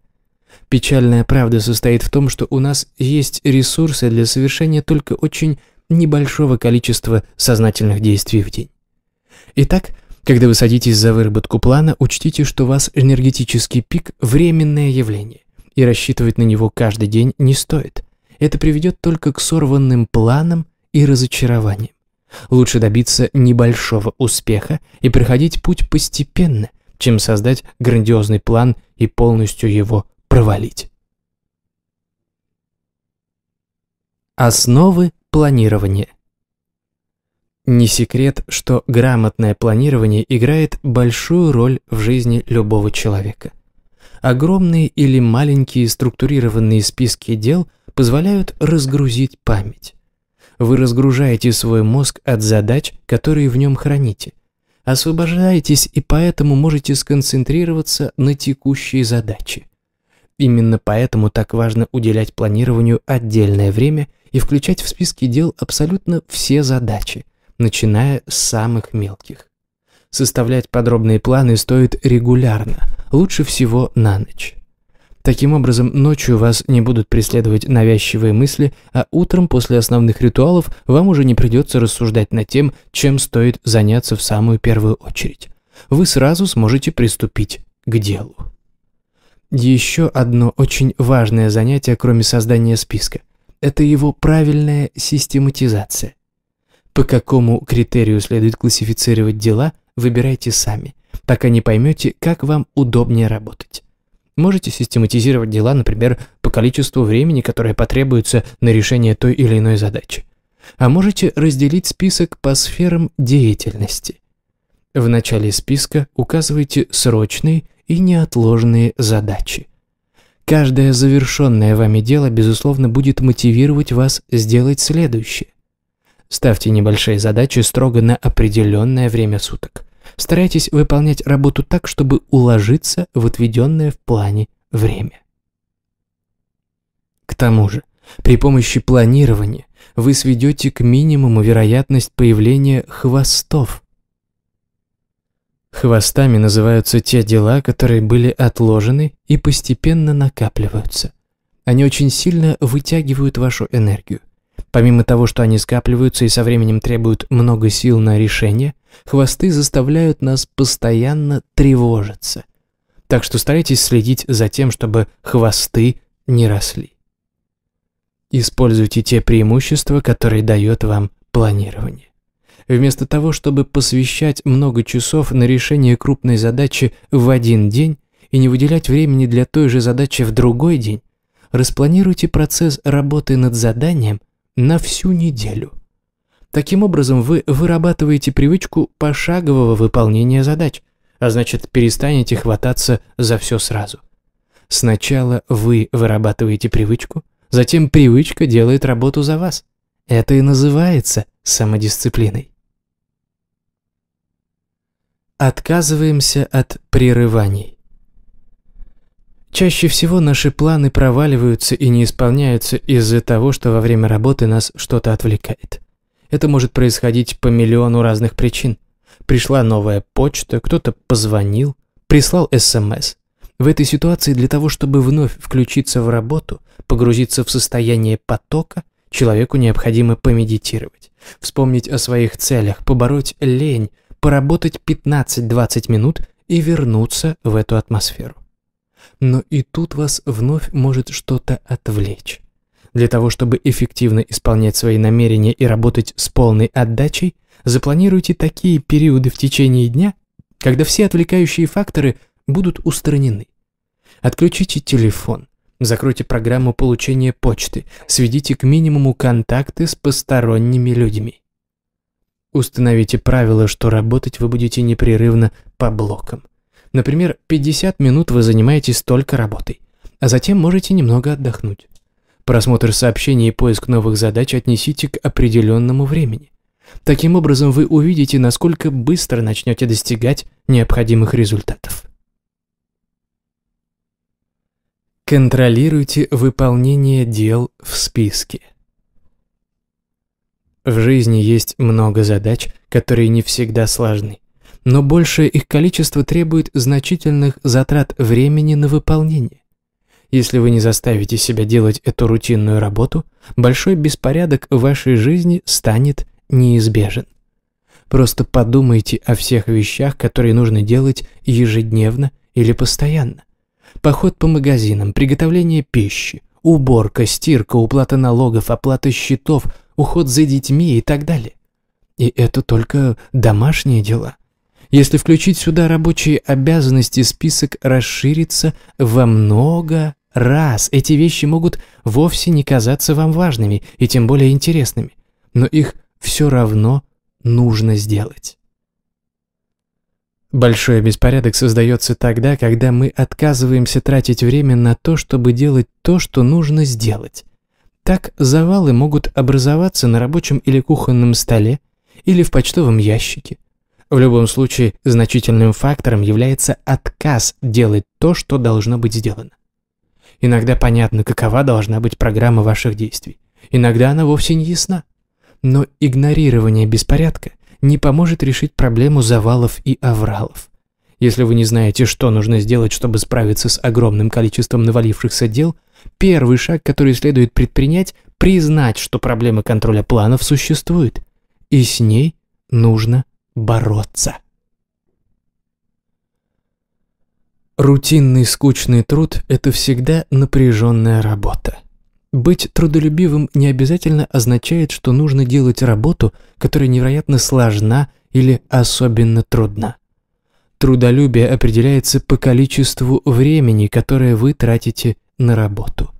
S1: Печальная правда состоит в том, что у нас есть ресурсы для совершения только очень небольшого количества сознательных действий в день. Итак, когда вы садитесь за выработку плана, учтите, что у вас энергетический пик – временное явление, и рассчитывать на него каждый день не стоит. Это приведет только к сорванным планам и разочарованиям. Лучше добиться небольшого успеха и проходить путь постепенно, чем создать грандиозный план и полностью его провалить. Основы Планирование. Не секрет, что грамотное планирование играет большую роль в жизни любого человека. Огромные или маленькие структурированные списки дел позволяют разгрузить память. Вы разгружаете свой мозг от задач, которые в нем храните. Освобождаетесь и поэтому можете сконцентрироваться на текущей задаче. Именно поэтому так важно уделять планированию отдельное время – и включать в списки дел абсолютно все задачи, начиная с самых мелких. Составлять подробные планы стоит регулярно, лучше всего на ночь. Таким образом, ночью вас не будут преследовать навязчивые мысли, а утром после основных ритуалов вам уже не придется рассуждать над тем, чем стоит заняться в самую первую очередь. Вы сразу сможете приступить к делу. Еще одно очень важное занятие, кроме создания списка – это его правильная систематизация. По какому критерию следует классифицировать дела, выбирайте сами, пока не поймете, как вам удобнее работать. Можете систематизировать дела, например, по количеству времени, которое потребуется на решение той или иной задачи. А можете разделить список по сферам деятельности. В начале списка указывайте срочные и неотложные задачи. Каждое завершенное вами дело, безусловно, будет мотивировать вас сделать следующее. Ставьте небольшие задачи строго на определенное время суток. Старайтесь выполнять работу так, чтобы уложиться в отведенное в плане время. К тому же, при помощи планирования вы сведете к минимуму вероятность появления хвостов Хвостами называются те дела, которые были отложены и постепенно накапливаются. Они очень сильно вытягивают вашу энергию. Помимо того, что они скапливаются и со временем требуют много сил на решение, хвосты заставляют нас постоянно тревожиться. Так что старайтесь следить за тем, чтобы хвосты не росли. Используйте те преимущества, которые дает вам планирование. Вместо того, чтобы посвящать много часов на решение крупной задачи в один день и не выделять времени для той же задачи в другой день, распланируйте процесс работы над заданием на всю неделю. Таким образом, вы вырабатываете привычку пошагового выполнения задач, а значит, перестанете хвататься за все сразу. Сначала вы вырабатываете привычку, затем привычка делает работу за вас. Это и называется самодисциплиной. Отказываемся от прерываний. Чаще всего наши планы проваливаются и не исполняются из-за того, что во время работы нас что-то отвлекает. Это может происходить по миллиону разных причин. Пришла новая почта, кто-то позвонил, прислал СМС. В этой ситуации для того, чтобы вновь включиться в работу, погрузиться в состояние потока, человеку необходимо помедитировать, вспомнить о своих целях, побороть лень, поработать 15-20 минут и вернуться в эту атмосферу. Но и тут вас вновь может что-то отвлечь. Для того, чтобы эффективно исполнять свои намерения и работать с полной отдачей, запланируйте такие периоды в течение дня, когда все отвлекающие факторы будут устранены. Отключите телефон, закройте программу получения почты, сведите к минимуму контакты с посторонними людьми. Установите правило, что работать вы будете непрерывно по блокам. Например, 50 минут вы занимаетесь только работой, а затем можете немного отдохнуть. Просмотр сообщений и поиск новых задач отнесите к определенному времени. Таким образом, вы увидите, насколько быстро начнете достигать необходимых результатов. Контролируйте выполнение дел в списке. В жизни есть много задач, которые не всегда сложны, но большее их количество требует значительных затрат времени на выполнение. Если вы не заставите себя делать эту рутинную работу, большой беспорядок в вашей жизни станет неизбежен. Просто подумайте о всех вещах, которые нужно делать ежедневно или постоянно. Поход по магазинам, приготовление пищи, уборка, стирка, уплата налогов, оплата счетов, уход за детьми и так далее. И это только домашние дела. Если включить сюда рабочие обязанности, список расширится во много раз. Эти вещи могут вовсе не казаться вам важными и тем более интересными, но их все равно нужно сделать. Большой беспорядок создается тогда, когда мы отказываемся тратить время на то, чтобы делать то, что нужно сделать. Так завалы могут образоваться на рабочем или кухонном столе, или в почтовом ящике. В любом случае, значительным фактором является отказ делать то, что должно быть сделано. Иногда понятно, какова должна быть программа ваших действий. Иногда она вовсе не ясна. Но игнорирование беспорядка не поможет решить проблему завалов и авралов. Если вы не знаете, что нужно сделать, чтобы справиться с огромным количеством навалившихся дел – Первый шаг, который следует предпринять – признать, что проблема контроля планов существует, и с ней нужно бороться. Рутинный скучный труд – это всегда напряженная работа. Быть трудолюбивым не обязательно означает, что нужно делать работу, которая невероятно сложна или особенно трудна. Трудолюбие определяется по количеству времени, которое вы тратите на работу.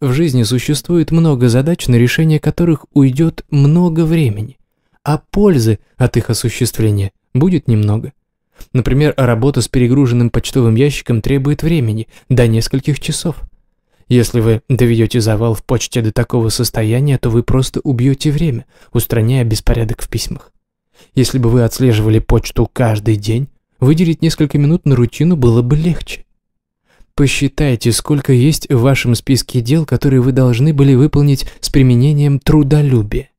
S1: В жизни существует много задач, на решение которых уйдет много времени, а пользы от их осуществления будет немного. Например, работа с перегруженным почтовым ящиком требует времени, до нескольких часов. Если вы доведете завал в почте до такого состояния, то вы просто убьете время, устраняя беспорядок в письмах. Если бы вы отслеживали почту каждый день, выделить несколько минут на рутину было бы легче. Посчитайте, сколько есть в вашем списке дел, которые вы должны были выполнить с применением трудолюбия.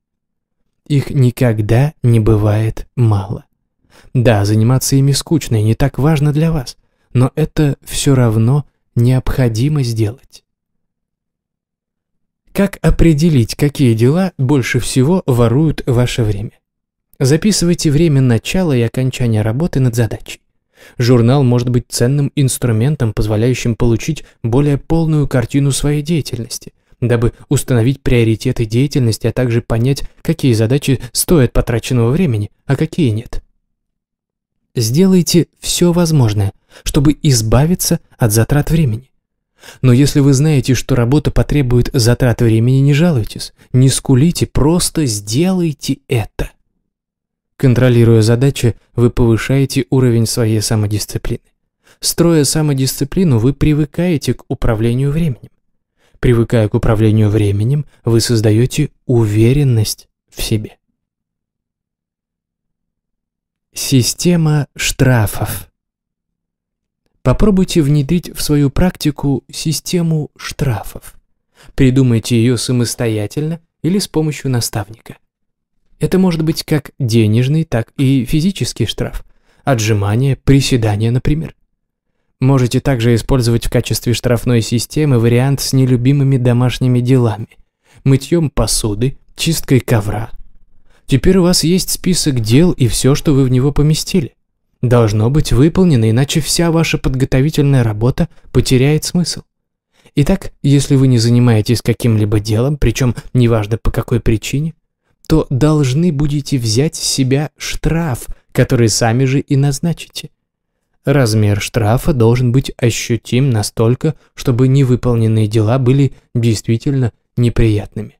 S1: Их никогда не бывает мало. Да, заниматься ими скучно и не так важно для вас, но это все равно необходимо сделать. Как определить, какие дела больше всего воруют ваше время? Записывайте время начала и окончания работы над задачей. Журнал может быть ценным инструментом, позволяющим получить более полную картину своей деятельности, дабы установить приоритеты деятельности, а также понять, какие задачи стоят потраченного времени, а какие нет. Сделайте все возможное, чтобы избавиться от затрат времени. Но если вы знаете, что работа потребует затрат времени, не жалуйтесь, не скулите, просто сделайте это. Контролируя задачи, вы повышаете уровень своей самодисциплины. Строя самодисциплину, вы привыкаете к управлению временем. Привыкая к управлению временем, вы создаете уверенность в себе. Система штрафов. Попробуйте внедрить в свою практику систему штрафов. Придумайте ее самостоятельно или с помощью наставника – это может быть как денежный, так и физический штраф. Отжимание, приседания, например. Можете также использовать в качестве штрафной системы вариант с нелюбимыми домашними делами. Мытьем посуды, чисткой ковра. Теперь у вас есть список дел и все, что вы в него поместили. Должно быть выполнено, иначе вся ваша подготовительная работа потеряет смысл. Итак, если вы не занимаетесь каким-либо делом, причем неважно по какой причине, то должны будете взять с себя штраф, который сами же и назначите. Размер штрафа должен быть ощутим настолько, чтобы невыполненные дела были действительно неприятными.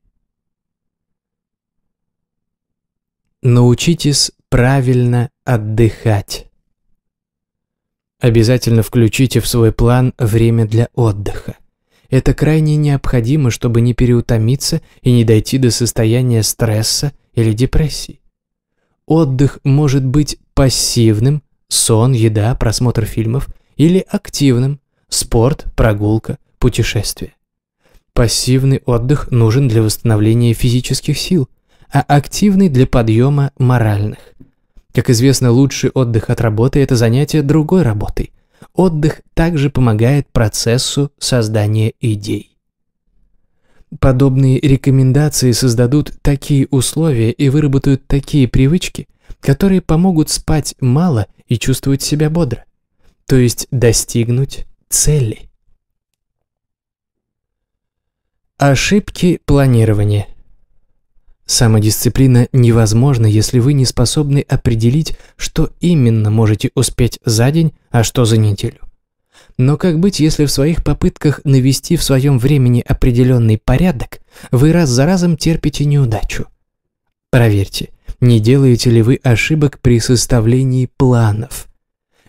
S1: Научитесь правильно отдыхать. Обязательно включите в свой план время для отдыха. Это крайне необходимо, чтобы не переутомиться и не дойти до состояния стресса или депрессии. Отдых может быть пассивным – сон, еда, просмотр фильмов – или активным – спорт, прогулка, путешествие. Пассивный отдых нужен для восстановления физических сил, а активный – для подъема моральных. Как известно, лучший отдых от работы – это занятие другой работой – Отдых также помогает процессу создания идей. Подобные рекомендации создадут такие условия и выработают такие привычки, которые помогут спать мало и чувствовать себя бодро, то есть достигнуть цели. Ошибки планирования – Самодисциплина невозможна, если вы не способны определить, что именно можете успеть за день, а что за неделю. Но как быть, если в своих попытках навести в своем времени определенный порядок, вы раз за разом терпите неудачу? Проверьте, не делаете ли вы ошибок при составлении планов.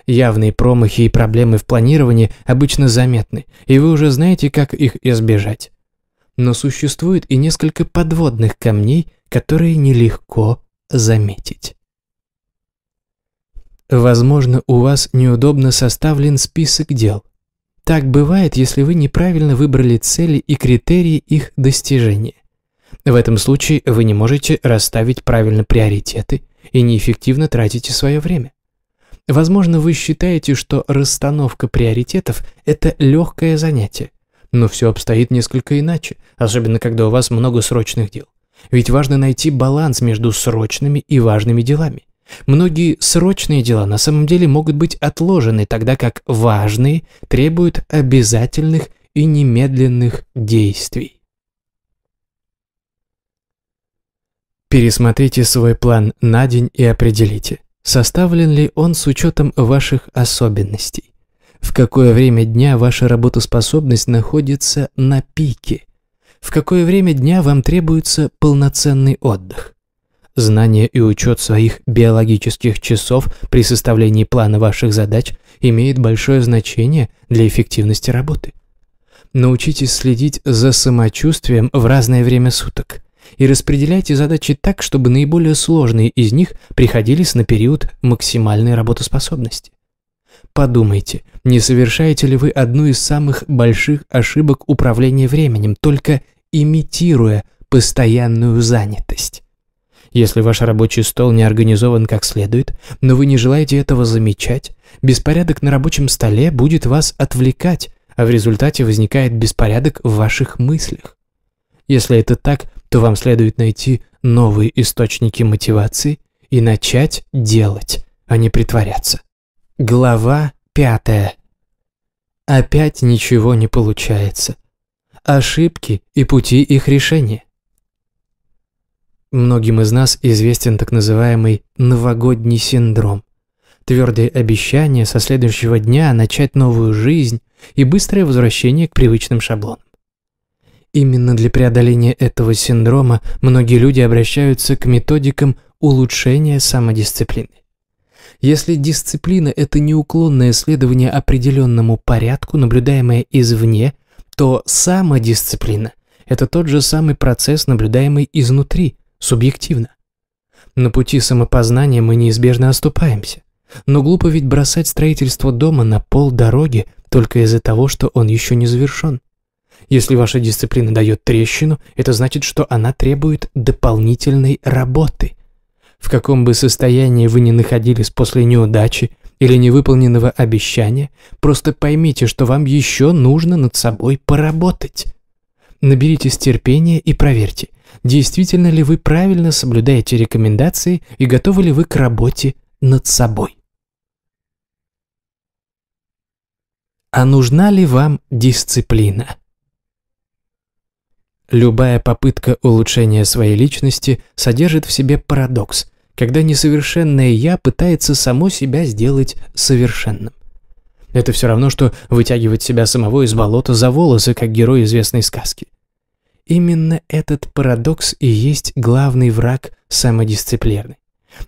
S1: Явные промахи и проблемы в планировании обычно заметны, и вы уже знаете, как их избежать. Но существует и несколько подводных камней, которые нелегко заметить. Возможно, у вас неудобно составлен список дел. Так бывает, если вы неправильно выбрали цели и критерии их достижения. В этом случае вы не можете расставить правильно приоритеты и неэффективно тратите свое время. Возможно, вы считаете, что расстановка приоритетов – это легкое занятие, но все обстоит несколько иначе, особенно когда у вас много срочных дел. Ведь важно найти баланс между срочными и важными делами. Многие срочные дела на самом деле могут быть отложены, тогда как важные требуют обязательных и немедленных действий. Пересмотрите свой план на день и определите, составлен ли он с учетом ваших особенностей в какое время дня ваша работоспособность находится на пике, в какое время дня вам требуется полноценный отдых. Знание и учет своих биологических часов при составлении плана ваших задач имеет большое значение для эффективности работы. Научитесь следить за самочувствием в разное время суток и распределяйте задачи так, чтобы наиболее сложные из них приходились на период максимальной работоспособности. Подумайте, не совершаете ли вы одну из самых больших ошибок управления временем, только имитируя постоянную занятость? Если ваш рабочий стол не организован как следует, но вы не желаете этого замечать, беспорядок на рабочем столе будет вас отвлекать, а в результате возникает беспорядок в ваших мыслях. Если это так, то вам следует найти новые источники мотивации и начать делать, а не притворяться. Глава пятая. Опять ничего не получается. Ошибки и пути их решения. Многим из нас известен так называемый «новогодний синдром». Твердые обещания со следующего дня начать новую жизнь и быстрое возвращение к привычным шаблонам. Именно для преодоления этого синдрома многие люди обращаются к методикам улучшения самодисциплины. Если дисциплина – это неуклонное следование определенному порядку, наблюдаемое извне, то самодисциплина – это тот же самый процесс, наблюдаемый изнутри, субъективно. На пути самопознания мы неизбежно оступаемся. Но глупо ведь бросать строительство дома на пол дороги только из-за того, что он еще не завершен. Если ваша дисциплина дает трещину, это значит, что она требует дополнительной работы – в каком бы состоянии вы ни находились после неудачи или невыполненного обещания, просто поймите, что вам еще нужно над собой поработать. Наберитесь терпения и проверьте, действительно ли вы правильно соблюдаете рекомендации и готовы ли вы к работе над собой. А нужна ли вам дисциплина? Любая попытка улучшения своей личности содержит в себе парадокс, когда несовершенное «я» пытается само себя сделать совершенным. Это все равно, что вытягивать себя самого из болота за волосы, как герой известной сказки. Именно этот парадокс и есть главный враг самодисциплины.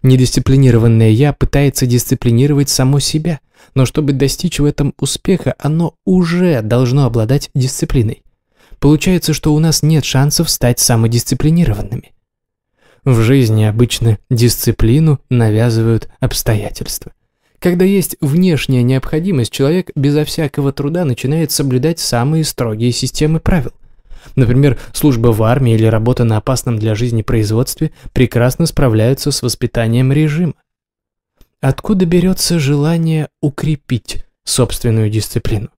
S1: Недисциплинированное «я» пытается дисциплинировать само себя, но чтобы достичь в этом успеха, оно уже должно обладать дисциплиной. Получается, что у нас нет шансов стать самодисциплинированными. В жизни обычно дисциплину навязывают обстоятельства. Когда есть внешняя необходимость, человек безо всякого труда начинает соблюдать самые строгие системы правил. Например, служба в армии или работа на опасном для жизни производстве прекрасно справляются с воспитанием режима. Откуда берется желание укрепить собственную дисциплину?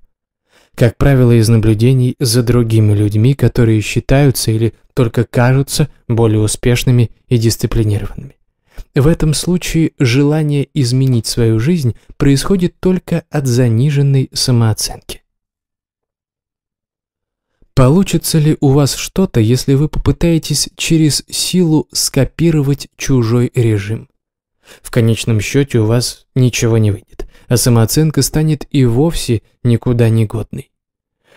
S1: как правило, из наблюдений за другими людьми, которые считаются или только кажутся более успешными и дисциплинированными. В этом случае желание изменить свою жизнь происходит только от заниженной самооценки. Получится ли у вас что-то, если вы попытаетесь через силу скопировать чужой режим? В конечном счете у вас ничего не выйдет а самооценка станет и вовсе никуда не годной.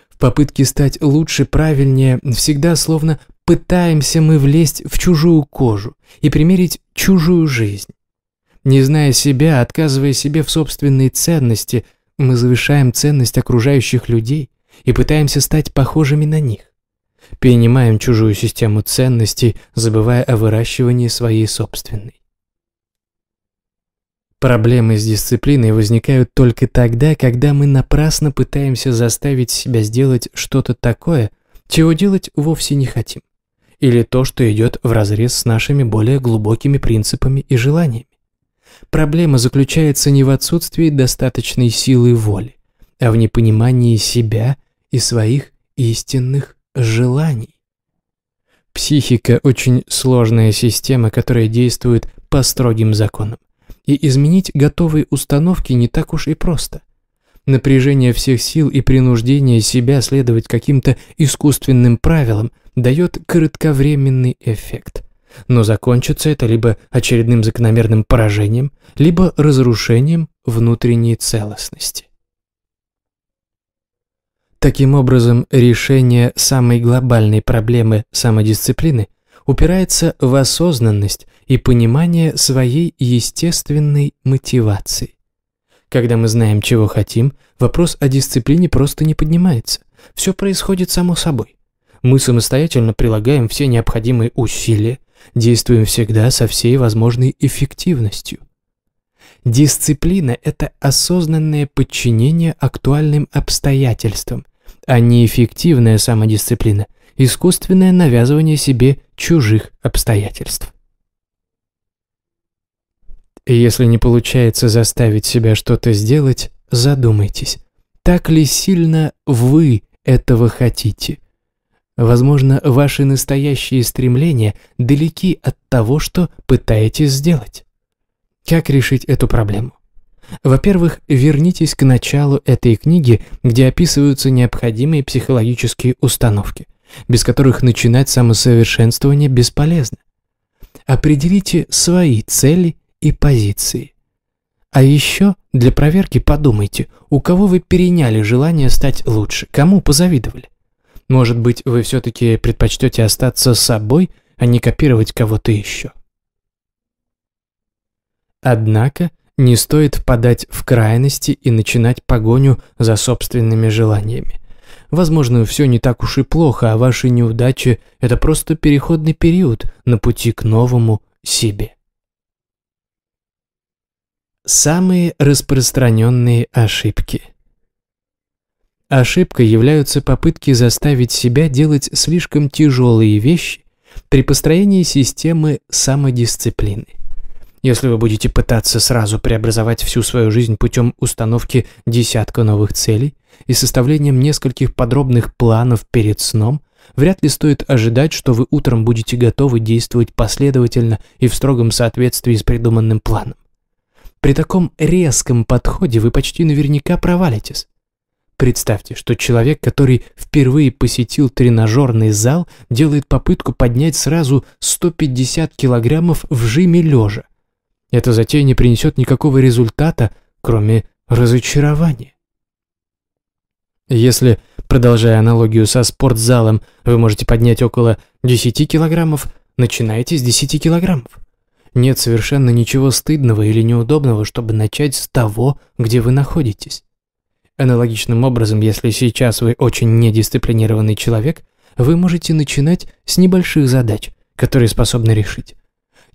S1: В попытке стать лучше, правильнее, всегда словно пытаемся мы влезть в чужую кожу и примерить чужую жизнь. Не зная себя, отказывая себе в собственной ценности, мы завышаем ценность окружающих людей и пытаемся стать похожими на них. Перенимаем чужую систему ценностей, забывая о выращивании своей собственной. Проблемы с дисциплиной возникают только тогда, когда мы напрасно пытаемся заставить себя сделать что-то такое, чего делать вовсе не хотим, или то, что идет вразрез с нашими более глубокими принципами и желаниями. Проблема заключается не в отсутствии достаточной силы воли, а в непонимании себя и своих истинных желаний. Психика – очень сложная система, которая действует по строгим законам и изменить готовые установки не так уж и просто. Напряжение всех сил и принуждение себя следовать каким-то искусственным правилам дает кратковременный эффект. Но закончится это либо очередным закономерным поражением, либо разрушением внутренней целостности. Таким образом, решение самой глобальной проблемы самодисциплины упирается в осознанность и понимание своей естественной мотивации. Когда мы знаем, чего хотим, вопрос о дисциплине просто не поднимается. Все происходит само собой. Мы самостоятельно прилагаем все необходимые усилия, действуем всегда со всей возможной эффективностью. Дисциплина – это осознанное подчинение актуальным обстоятельствам, а не эффективная самодисциплина – искусственное навязывание себе чужих обстоятельств. Если не получается заставить себя что-то сделать, задумайтесь, так ли сильно вы этого хотите. Возможно, ваши настоящие стремления далеки от того, что пытаетесь сделать. Как решить эту проблему? Во-первых, вернитесь к началу этой книги, где описываются необходимые психологические установки – без которых начинать самосовершенствование бесполезно. Определите свои цели и позиции. А еще для проверки подумайте, у кого вы переняли желание стать лучше, кому позавидовали. Может быть, вы все-таки предпочтете остаться собой, а не копировать кого-то еще. Однако не стоит впадать в крайности и начинать погоню за собственными желаниями. Возможно, все не так уж и плохо, а ваши неудачи – это просто переходный период на пути к новому себе. Самые распространенные ошибки – Ошибкой являются попытки заставить себя делать слишком тяжелые вещи при построении системы самодисциплины. Если вы будете пытаться сразу преобразовать всю свою жизнь путем установки десятка новых целей, и составлением нескольких подробных планов перед сном, вряд ли стоит ожидать, что вы утром будете готовы действовать последовательно и в строгом соответствии с придуманным планом. При таком резком подходе вы почти наверняка провалитесь. Представьте, что человек, который впервые посетил тренажерный зал, делает попытку поднять сразу 150 килограммов в жиме лежа. Эта затея не принесет никакого результата, кроме разочарования. Если, продолжая аналогию со спортзалом, вы можете поднять около 10 килограммов, начинайте с 10 килограммов. Нет совершенно ничего стыдного или неудобного, чтобы начать с того, где вы находитесь. Аналогичным образом, если сейчас вы очень недисциплинированный человек, вы можете начинать с небольших задач, которые способны решить.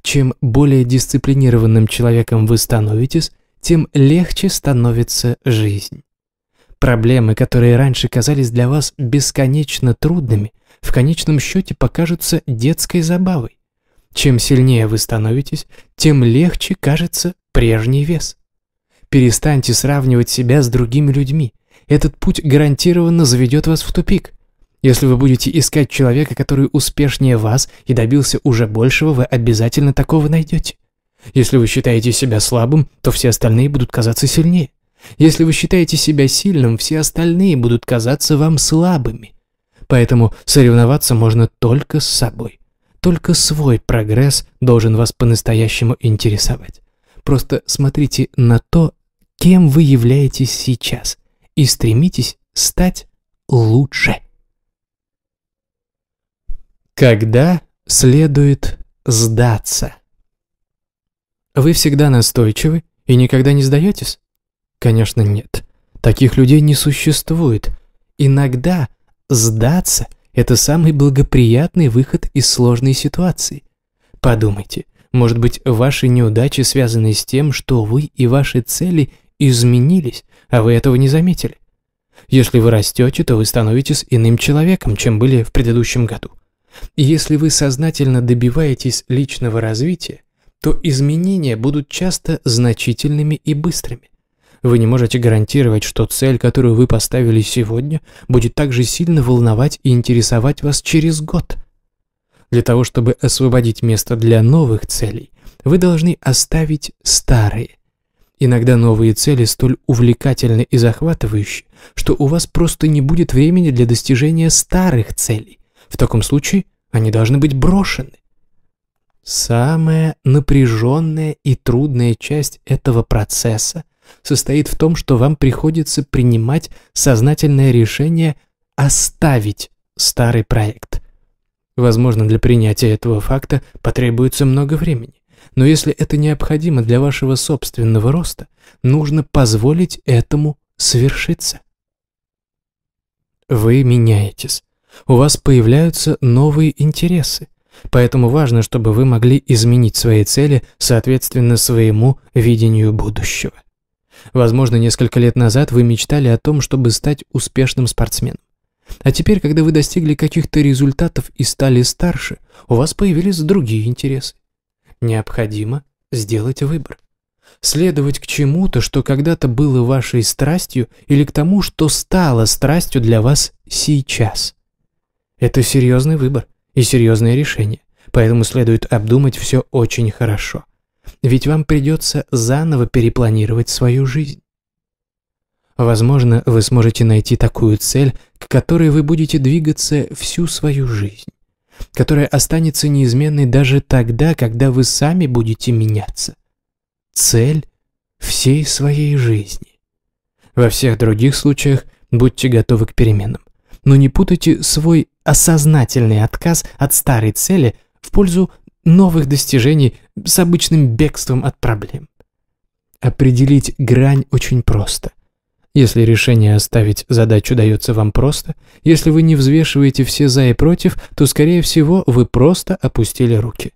S1: Чем более дисциплинированным человеком вы становитесь, тем легче становится жизнь. Проблемы, которые раньше казались для вас бесконечно трудными, в конечном счете покажутся детской забавой. Чем сильнее вы становитесь, тем легче кажется прежний вес. Перестаньте сравнивать себя с другими людьми. Этот путь гарантированно заведет вас в тупик. Если вы будете искать человека, который успешнее вас и добился уже большего, вы обязательно такого найдете. Если вы считаете себя слабым, то все остальные будут казаться сильнее. Если вы считаете себя сильным, все остальные будут казаться вам слабыми. Поэтому соревноваться можно только с собой. Только свой прогресс должен вас по-настоящему интересовать. Просто смотрите на то, кем вы являетесь сейчас, и стремитесь стать лучше. Когда следует сдаться? Вы всегда настойчивы и никогда не сдаетесь? Конечно, нет. Таких людей не существует. Иногда сдаться – это самый благоприятный выход из сложной ситуации. Подумайте, может быть, ваши неудачи связаны с тем, что вы и ваши цели изменились, а вы этого не заметили. Если вы растете, то вы становитесь иным человеком, чем были в предыдущем году. И если вы сознательно добиваетесь личного развития, то изменения будут часто значительными и быстрыми. Вы не можете гарантировать, что цель, которую вы поставили сегодня, будет также сильно волновать и интересовать вас через год. Для того, чтобы освободить место для новых целей, вы должны оставить старые. Иногда новые цели столь увлекательны и захватывающие, что у вас просто не будет времени для достижения старых целей. В таком случае они должны быть брошены. Самая напряженная и трудная часть этого процесса состоит в том, что вам приходится принимать сознательное решение оставить старый проект. Возможно, для принятия этого факта потребуется много времени. Но если это необходимо для вашего собственного роста, нужно позволить этому свершиться. Вы меняетесь. У вас появляются новые интересы. Поэтому важно, чтобы вы могли изменить свои цели соответственно своему видению будущего. Возможно, несколько лет назад вы мечтали о том, чтобы стать успешным спортсменом. А теперь, когда вы достигли каких-то результатов и стали старше, у вас появились другие интересы. Необходимо сделать выбор. Следовать к чему-то, что когда-то было вашей страстью, или к тому, что стало страстью для вас сейчас. Это серьезный выбор и серьезное решение, поэтому следует обдумать все очень хорошо. Ведь вам придется заново перепланировать свою жизнь. Возможно, вы сможете найти такую цель, к которой вы будете двигаться всю свою жизнь, которая останется неизменной даже тогда, когда вы сами будете меняться. Цель всей своей жизни. Во всех других случаях будьте готовы к переменам, но не путайте свой осознательный отказ от старой цели в пользу новых достижений с обычным бегством от проблем. Определить грань очень просто. Если решение оставить задачу дается вам просто, если вы не взвешиваете все «за» и «против», то, скорее всего, вы просто опустили руки.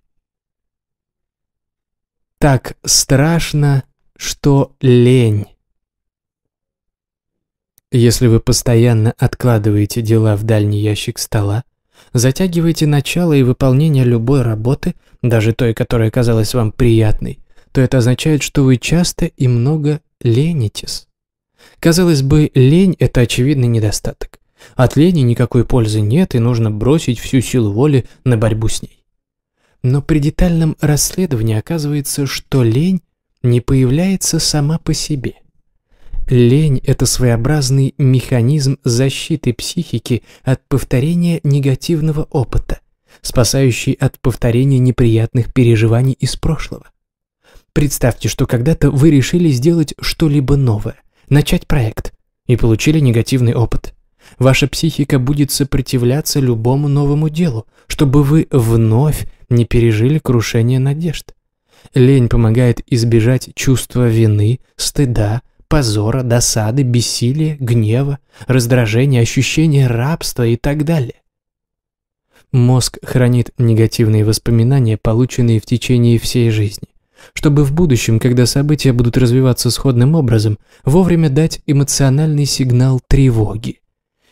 S1: Так страшно, что лень. Если вы постоянно откладываете дела в дальний ящик стола, затягиваете начало и выполнение любой работы – даже той, которая казалась вам приятной, то это означает, что вы часто и много ленитесь. Казалось бы, лень – это очевидный недостаток. От лени никакой пользы нет, и нужно бросить всю силу воли на борьбу с ней. Но при детальном расследовании оказывается, что лень не появляется сама по себе. Лень – это своеобразный механизм защиты психики от повторения негативного опыта спасающий от повторения неприятных переживаний из прошлого. Представьте, что когда-то вы решили сделать что-либо новое, начать проект, и получили негативный опыт. Ваша психика будет сопротивляться любому новому делу, чтобы вы вновь не пережили крушение надежд. Лень помогает избежать чувства вины, стыда, позора, досады, бессилия, гнева, раздражения, ощущения рабства и так далее. Мозг хранит негативные воспоминания, полученные в течение всей жизни, чтобы в будущем, когда события будут развиваться сходным образом, вовремя дать эмоциональный сигнал тревоги.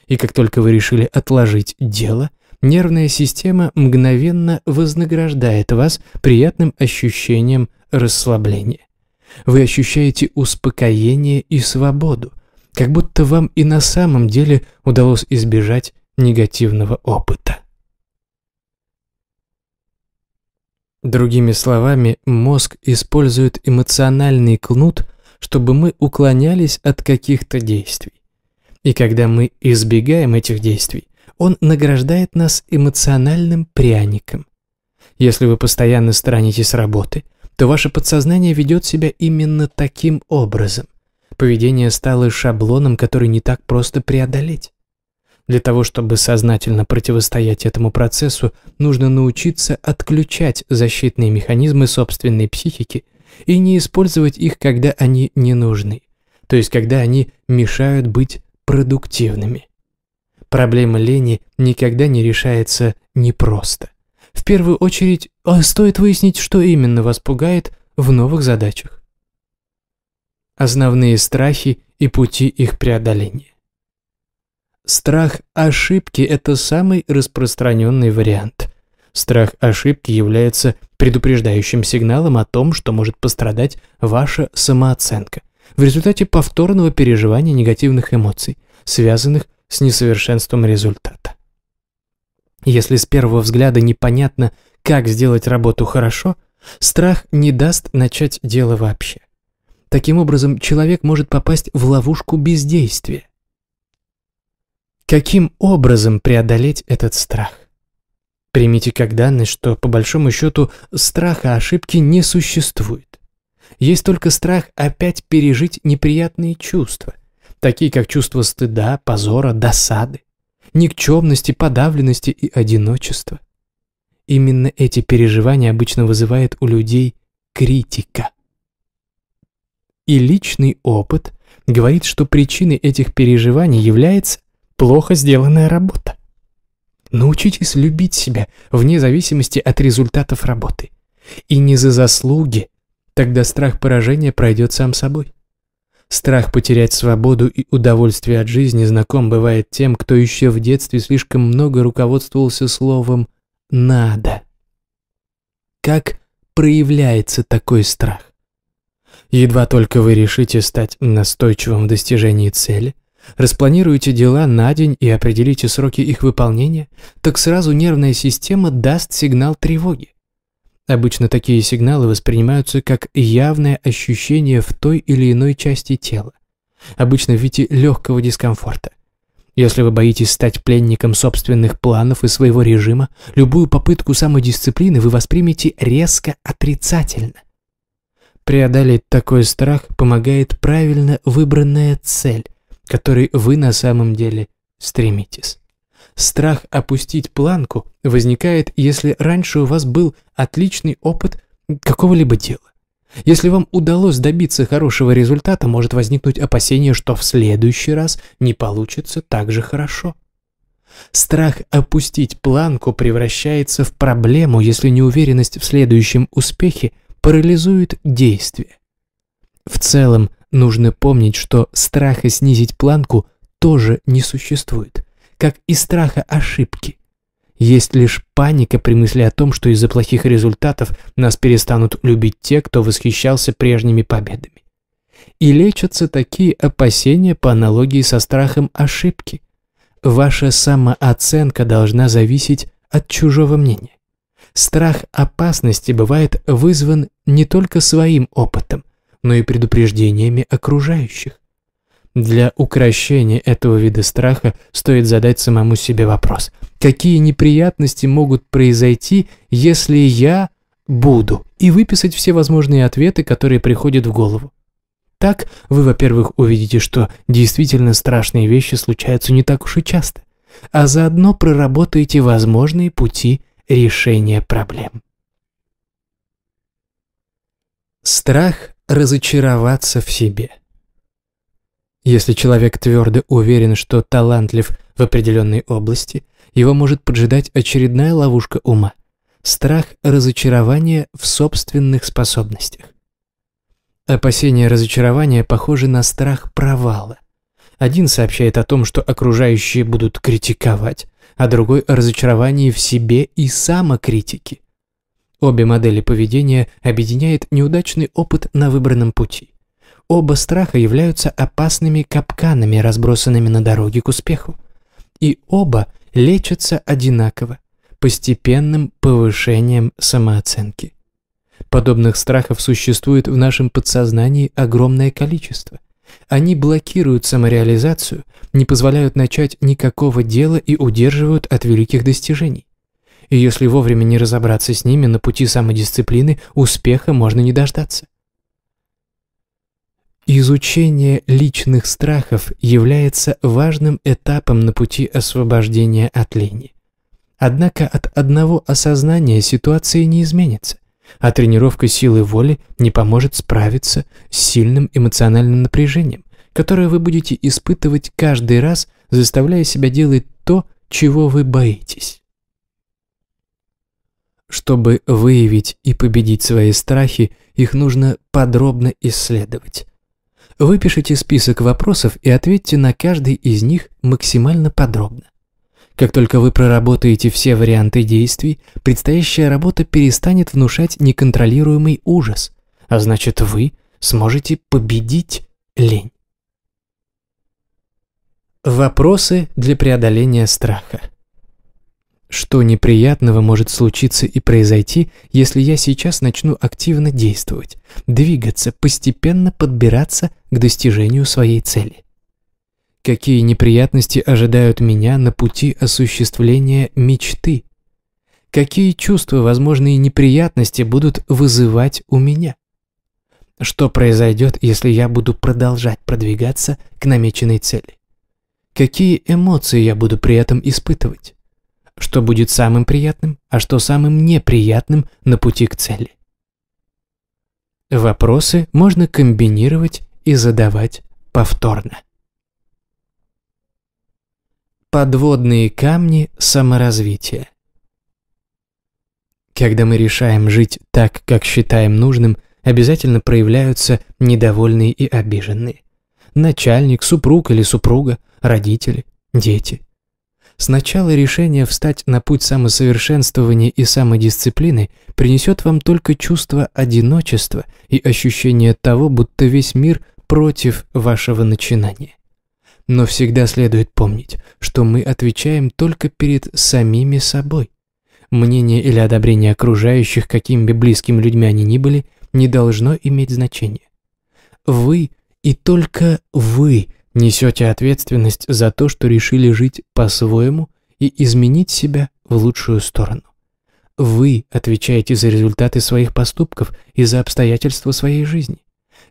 S1: И как только вы решили отложить дело, нервная система мгновенно вознаграждает вас приятным ощущением расслабления. Вы ощущаете успокоение и свободу, как будто вам и на самом деле удалось избежать негативного опыта. Другими словами, мозг использует эмоциональный кнут, чтобы мы уклонялись от каких-то действий. И когда мы избегаем этих действий, он награждает нас эмоциональным пряником. Если вы постоянно страните с работы, то ваше подсознание ведет себя именно таким образом. Поведение стало шаблоном, который не так просто преодолеть. Для того, чтобы сознательно противостоять этому процессу, нужно научиться отключать защитные механизмы собственной психики и не использовать их, когда они не нужны, то есть когда они мешают быть продуктивными. Проблема лени никогда не решается непросто. В первую очередь, а стоит выяснить, что именно вас пугает в новых задачах. Основные страхи и пути их преодоления. Страх ошибки – это самый распространенный вариант. Страх ошибки является предупреждающим сигналом о том, что может пострадать ваша самооценка в результате повторного переживания негативных эмоций, связанных с несовершенством результата. Если с первого взгляда непонятно, как сделать работу хорошо, страх не даст начать дело вообще. Таким образом, человек может попасть в ловушку бездействия. Каким образом преодолеть этот страх? Примите как данность, что по большому счету страха ошибки не существует. Есть только страх опять пережить неприятные чувства, такие как чувство стыда, позора, досады, никчемности, подавленности и одиночества. Именно эти переживания обычно вызывают у людей критика. И личный опыт говорит, что причиной этих переживаний является плохо сделанная работа. Научитесь любить себя вне зависимости от результатов работы. И не за заслуги, тогда страх поражения пройдет сам собой. Страх потерять свободу и удовольствие от жизни знаком бывает тем, кто еще в детстве слишком много руководствовался словом «надо». Как проявляется такой страх? Едва только вы решите стать настойчивым в достижении цели – Распланируйте дела на день и определите сроки их выполнения, так сразу нервная система даст сигнал тревоги. Обычно такие сигналы воспринимаются как явное ощущение в той или иной части тела, обычно в виде легкого дискомфорта. Если вы боитесь стать пленником собственных планов и своего режима, любую попытку самодисциплины вы воспримете резко отрицательно. Преодолеть такой страх помогает правильно выбранная цель, которой вы на самом деле стремитесь. Страх опустить планку возникает, если раньше у вас был отличный опыт какого-либо дела. Если вам удалось добиться хорошего результата, может возникнуть опасение, что в следующий раз не получится так же хорошо. Страх опустить планку превращается в проблему, если неуверенность в следующем успехе парализует действие. В целом, Нужно помнить, что страха снизить планку тоже не существует, как и страха ошибки. Есть лишь паника при мысли о том, что из-за плохих результатов нас перестанут любить те, кто восхищался прежними победами. И лечатся такие опасения по аналогии со страхом ошибки. Ваша самооценка должна зависеть от чужого мнения. Страх опасности бывает вызван не только своим опытом, но и предупреждениями окружающих. Для укращения этого вида страха стоит задать самому себе вопрос. Какие неприятности могут произойти, если я буду? И выписать все возможные ответы, которые приходят в голову. Так вы, во-первых, увидите, что действительно страшные вещи случаются не так уж и часто, а заодно проработаете возможные пути решения проблем. Страх разочароваться в себе. Если человек твердо уверен, что талантлив в определенной области, его может поджидать очередная ловушка ума – страх разочарования в собственных способностях. Опасение разочарования похоже на страх провала. Один сообщает о том, что окружающие будут критиковать, а другой – о разочаровании в себе и самокритике. Обе модели поведения объединяет неудачный опыт на выбранном пути. Оба страха являются опасными капканами, разбросанными на дороге к успеху. И оба лечатся одинаково, постепенным повышением самооценки. Подобных страхов существует в нашем подсознании огромное количество. Они блокируют самореализацию, не позволяют начать никакого дела и удерживают от великих достижений и если вовремя не разобраться с ними на пути самодисциплины, успеха можно не дождаться. Изучение личных страхов является важным этапом на пути освобождения от лени. Однако от одного осознания ситуации не изменится, а тренировка силы воли не поможет справиться с сильным эмоциональным напряжением, которое вы будете испытывать каждый раз, заставляя себя делать то, чего вы боитесь. Чтобы выявить и победить свои страхи, их нужно подробно исследовать. Выпишите список вопросов и ответьте на каждый из них максимально подробно. Как только вы проработаете все варианты действий, предстоящая работа перестанет внушать неконтролируемый ужас, а значит вы сможете победить лень. Вопросы для преодоления страха. Что неприятного может случиться и произойти, если я сейчас начну активно действовать, двигаться, постепенно подбираться к достижению своей цели? Какие неприятности ожидают меня на пути осуществления мечты? Какие чувства возможные неприятности будут вызывать у меня? Что произойдет, если я буду продолжать продвигаться к намеченной цели? Какие эмоции я буду при этом испытывать? что будет самым приятным, а что самым неприятным на пути к цели. Вопросы можно комбинировать и задавать повторно. Подводные камни саморазвития. Когда мы решаем жить так, как считаем нужным, обязательно проявляются недовольные и обиженные. Начальник, супруг или супруга, родители, дети. Сначала решение встать на путь самосовершенствования и самодисциплины принесет вам только чувство одиночества и ощущение того, будто весь мир против вашего начинания. Но всегда следует помнить, что мы отвечаем только перед самими собой. Мнение или одобрение окружающих, какими бы близкими людьми они ни были, не должно иметь значения. Вы и только вы Несете ответственность за то, что решили жить по-своему и изменить себя в лучшую сторону. Вы отвечаете за результаты своих поступков и за обстоятельства своей жизни.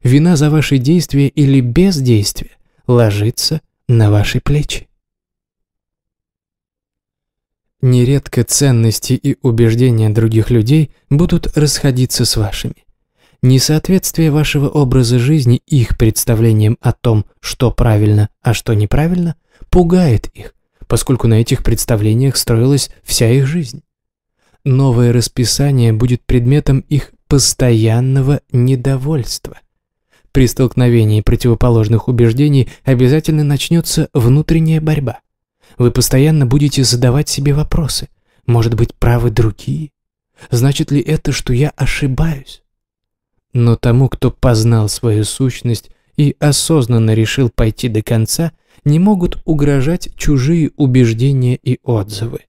S1: Вина за ваши действия или бездействие ложится на ваши плечи. Нередко ценности и убеждения других людей будут расходиться с вашими. Несоответствие вашего образа жизни их представлениям о том, что правильно, а что неправильно, пугает их, поскольку на этих представлениях строилась вся их жизнь. Новое расписание будет предметом их постоянного недовольства. При столкновении противоположных убеждений обязательно начнется внутренняя борьба. Вы постоянно будете задавать себе вопросы. Может быть, правы другие? Значит ли это, что я ошибаюсь? Но тому, кто познал свою сущность и осознанно решил пойти до конца, не могут угрожать чужие убеждения и отзывы.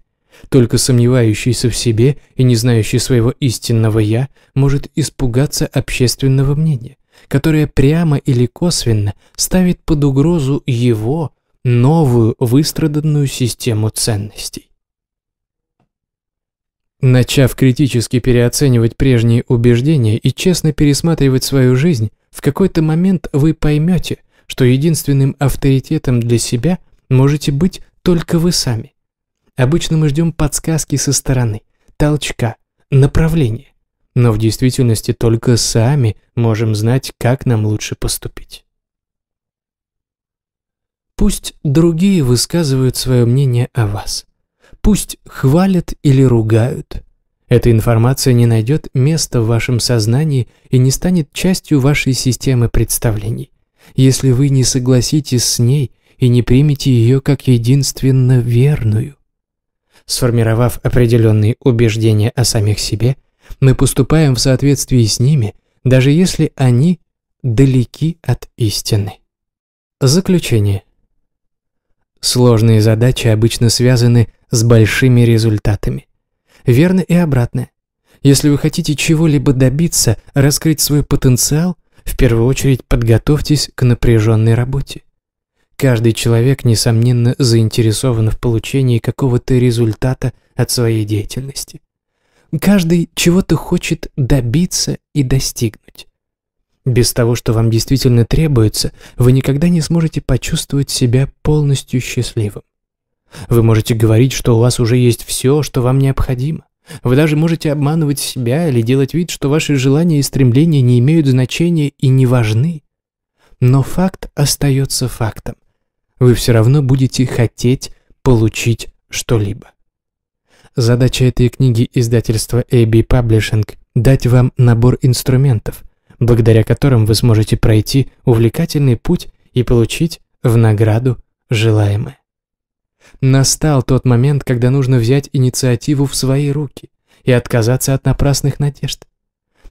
S1: Только сомневающийся в себе и не знающий своего истинного «я» может испугаться общественного мнения, которое прямо или косвенно ставит под угрозу его новую выстраданную систему ценностей. Начав критически переоценивать прежние убеждения и честно пересматривать свою жизнь, в какой-то момент вы поймете, что единственным авторитетом для себя можете быть только вы сами. Обычно мы ждем подсказки со стороны, толчка, направления. Но в действительности только сами можем знать, как нам лучше поступить. Пусть другие высказывают свое мнение о вас. Пусть хвалят или ругают. Эта информация не найдет места в вашем сознании и не станет частью вашей системы представлений. Если вы не согласитесь с ней и не примете ее как единственно верную. Сформировав определенные убеждения о самих себе, мы поступаем в соответствии с ними, даже если они далеки от истины. Заключение. Сложные задачи обычно связаны с большими результатами. Верно и обратное. Если вы хотите чего-либо добиться, раскрыть свой потенциал, в первую очередь подготовьтесь к напряженной работе. Каждый человек, несомненно, заинтересован в получении какого-то результата от своей деятельности. Каждый чего-то хочет добиться и достигнуть. Без того, что вам действительно требуется, вы никогда не сможете почувствовать себя полностью счастливым. Вы можете говорить, что у вас уже есть все, что вам необходимо. Вы даже можете обманывать себя или делать вид, что ваши желания и стремления не имеют значения и не важны. Но факт остается фактом. Вы все равно будете хотеть получить что-либо. Задача этой книги издательства AB Publishing – дать вам набор инструментов, благодаря которым вы сможете пройти увлекательный путь и получить в награду желаемое. Настал тот момент, когда нужно взять инициативу в свои руки и отказаться от напрасных надежд.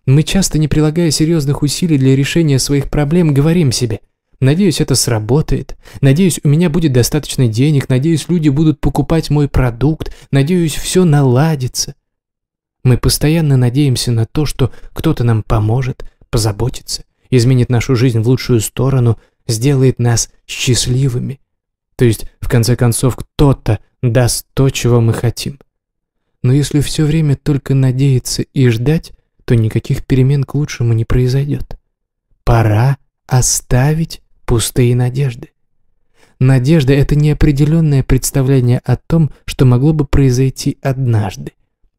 S1: Мы часто, не прилагая серьезных усилий для решения своих проблем, говорим себе «Надеюсь, это сработает», «Надеюсь, у меня будет достаточно денег», «Надеюсь, люди будут покупать мой продукт», «Надеюсь, все наладится». Мы постоянно надеемся на то, что кто-то нам поможет, позаботится, изменит нашу жизнь в лучшую сторону, сделает нас счастливыми, то есть, в конце концов, кто-то даст то, чего мы хотим. Но если все время только надеяться и ждать, то никаких перемен к лучшему не произойдет. Пора оставить пустые надежды. Надежда – это неопределенное представление о том, что могло бы произойти однажды.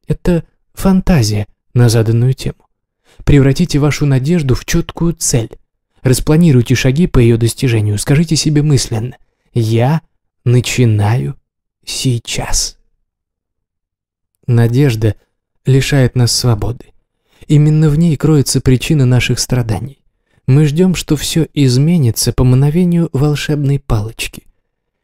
S1: Это фантазия на заданную тему. Превратите вашу надежду в четкую цель. Распланируйте шаги по ее достижению, скажите себе мысленно. Я начинаю сейчас. Надежда лишает нас свободы. Именно в ней кроется причина наших страданий. Мы ждем, что все изменится по мгновению волшебной палочки.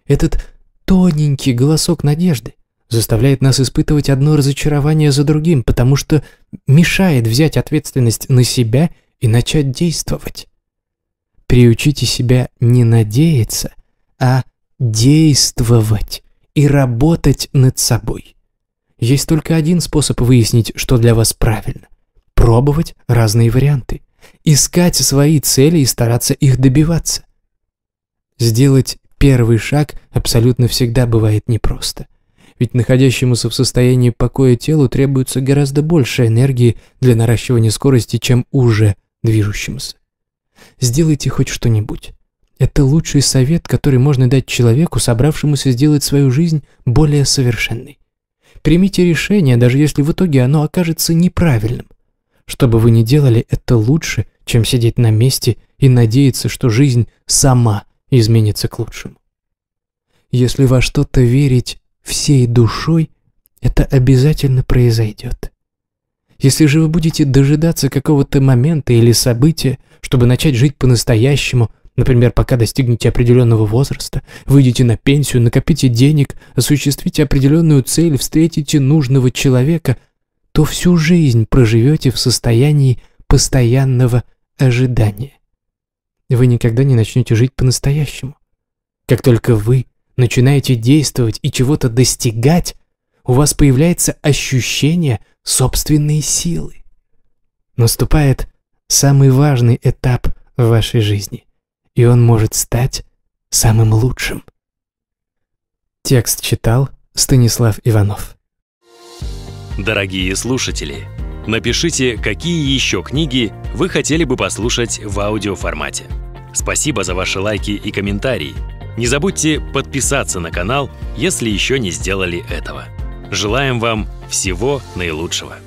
S1: Этот тоненький голосок надежды заставляет нас испытывать одно разочарование за другим, потому что мешает взять ответственность на себя и начать действовать. Приучите себя не надеяться а действовать и работать над собой. Есть только один способ выяснить, что для вас правильно. Пробовать разные варианты. Искать свои цели и стараться их добиваться. Сделать первый шаг абсолютно всегда бывает непросто. Ведь находящемуся в состоянии покоя телу требуется гораздо больше энергии для наращивания скорости, чем уже движущемуся. Сделайте хоть что-нибудь. Это лучший совет, который можно дать человеку, собравшемуся сделать свою жизнь более совершенной. Примите решение, даже если в итоге оно окажется неправильным. Что бы вы ни делали, это лучше, чем сидеть на месте и надеяться, что жизнь сама изменится к лучшему. Если во что-то верить всей душой, это обязательно произойдет. Если же вы будете дожидаться какого-то момента или события, чтобы начать жить по-настоящему – Например, пока достигнете определенного возраста, выйдете на пенсию, накопите денег, осуществите определенную цель, встретите нужного человека, то всю жизнь проживете в состоянии постоянного ожидания. Вы никогда не начнете жить по-настоящему. Как только вы начинаете действовать и чего-то достигать, у вас появляется ощущение собственной силы. Наступает самый важный этап в вашей жизни – и он может стать самым лучшим. Текст читал Станислав Иванов. Дорогие слушатели, напишите, какие еще книги вы хотели бы послушать в аудиоформате. Спасибо за ваши лайки и комментарии. Не забудьте подписаться на канал, если еще не сделали этого. Желаем вам всего наилучшего!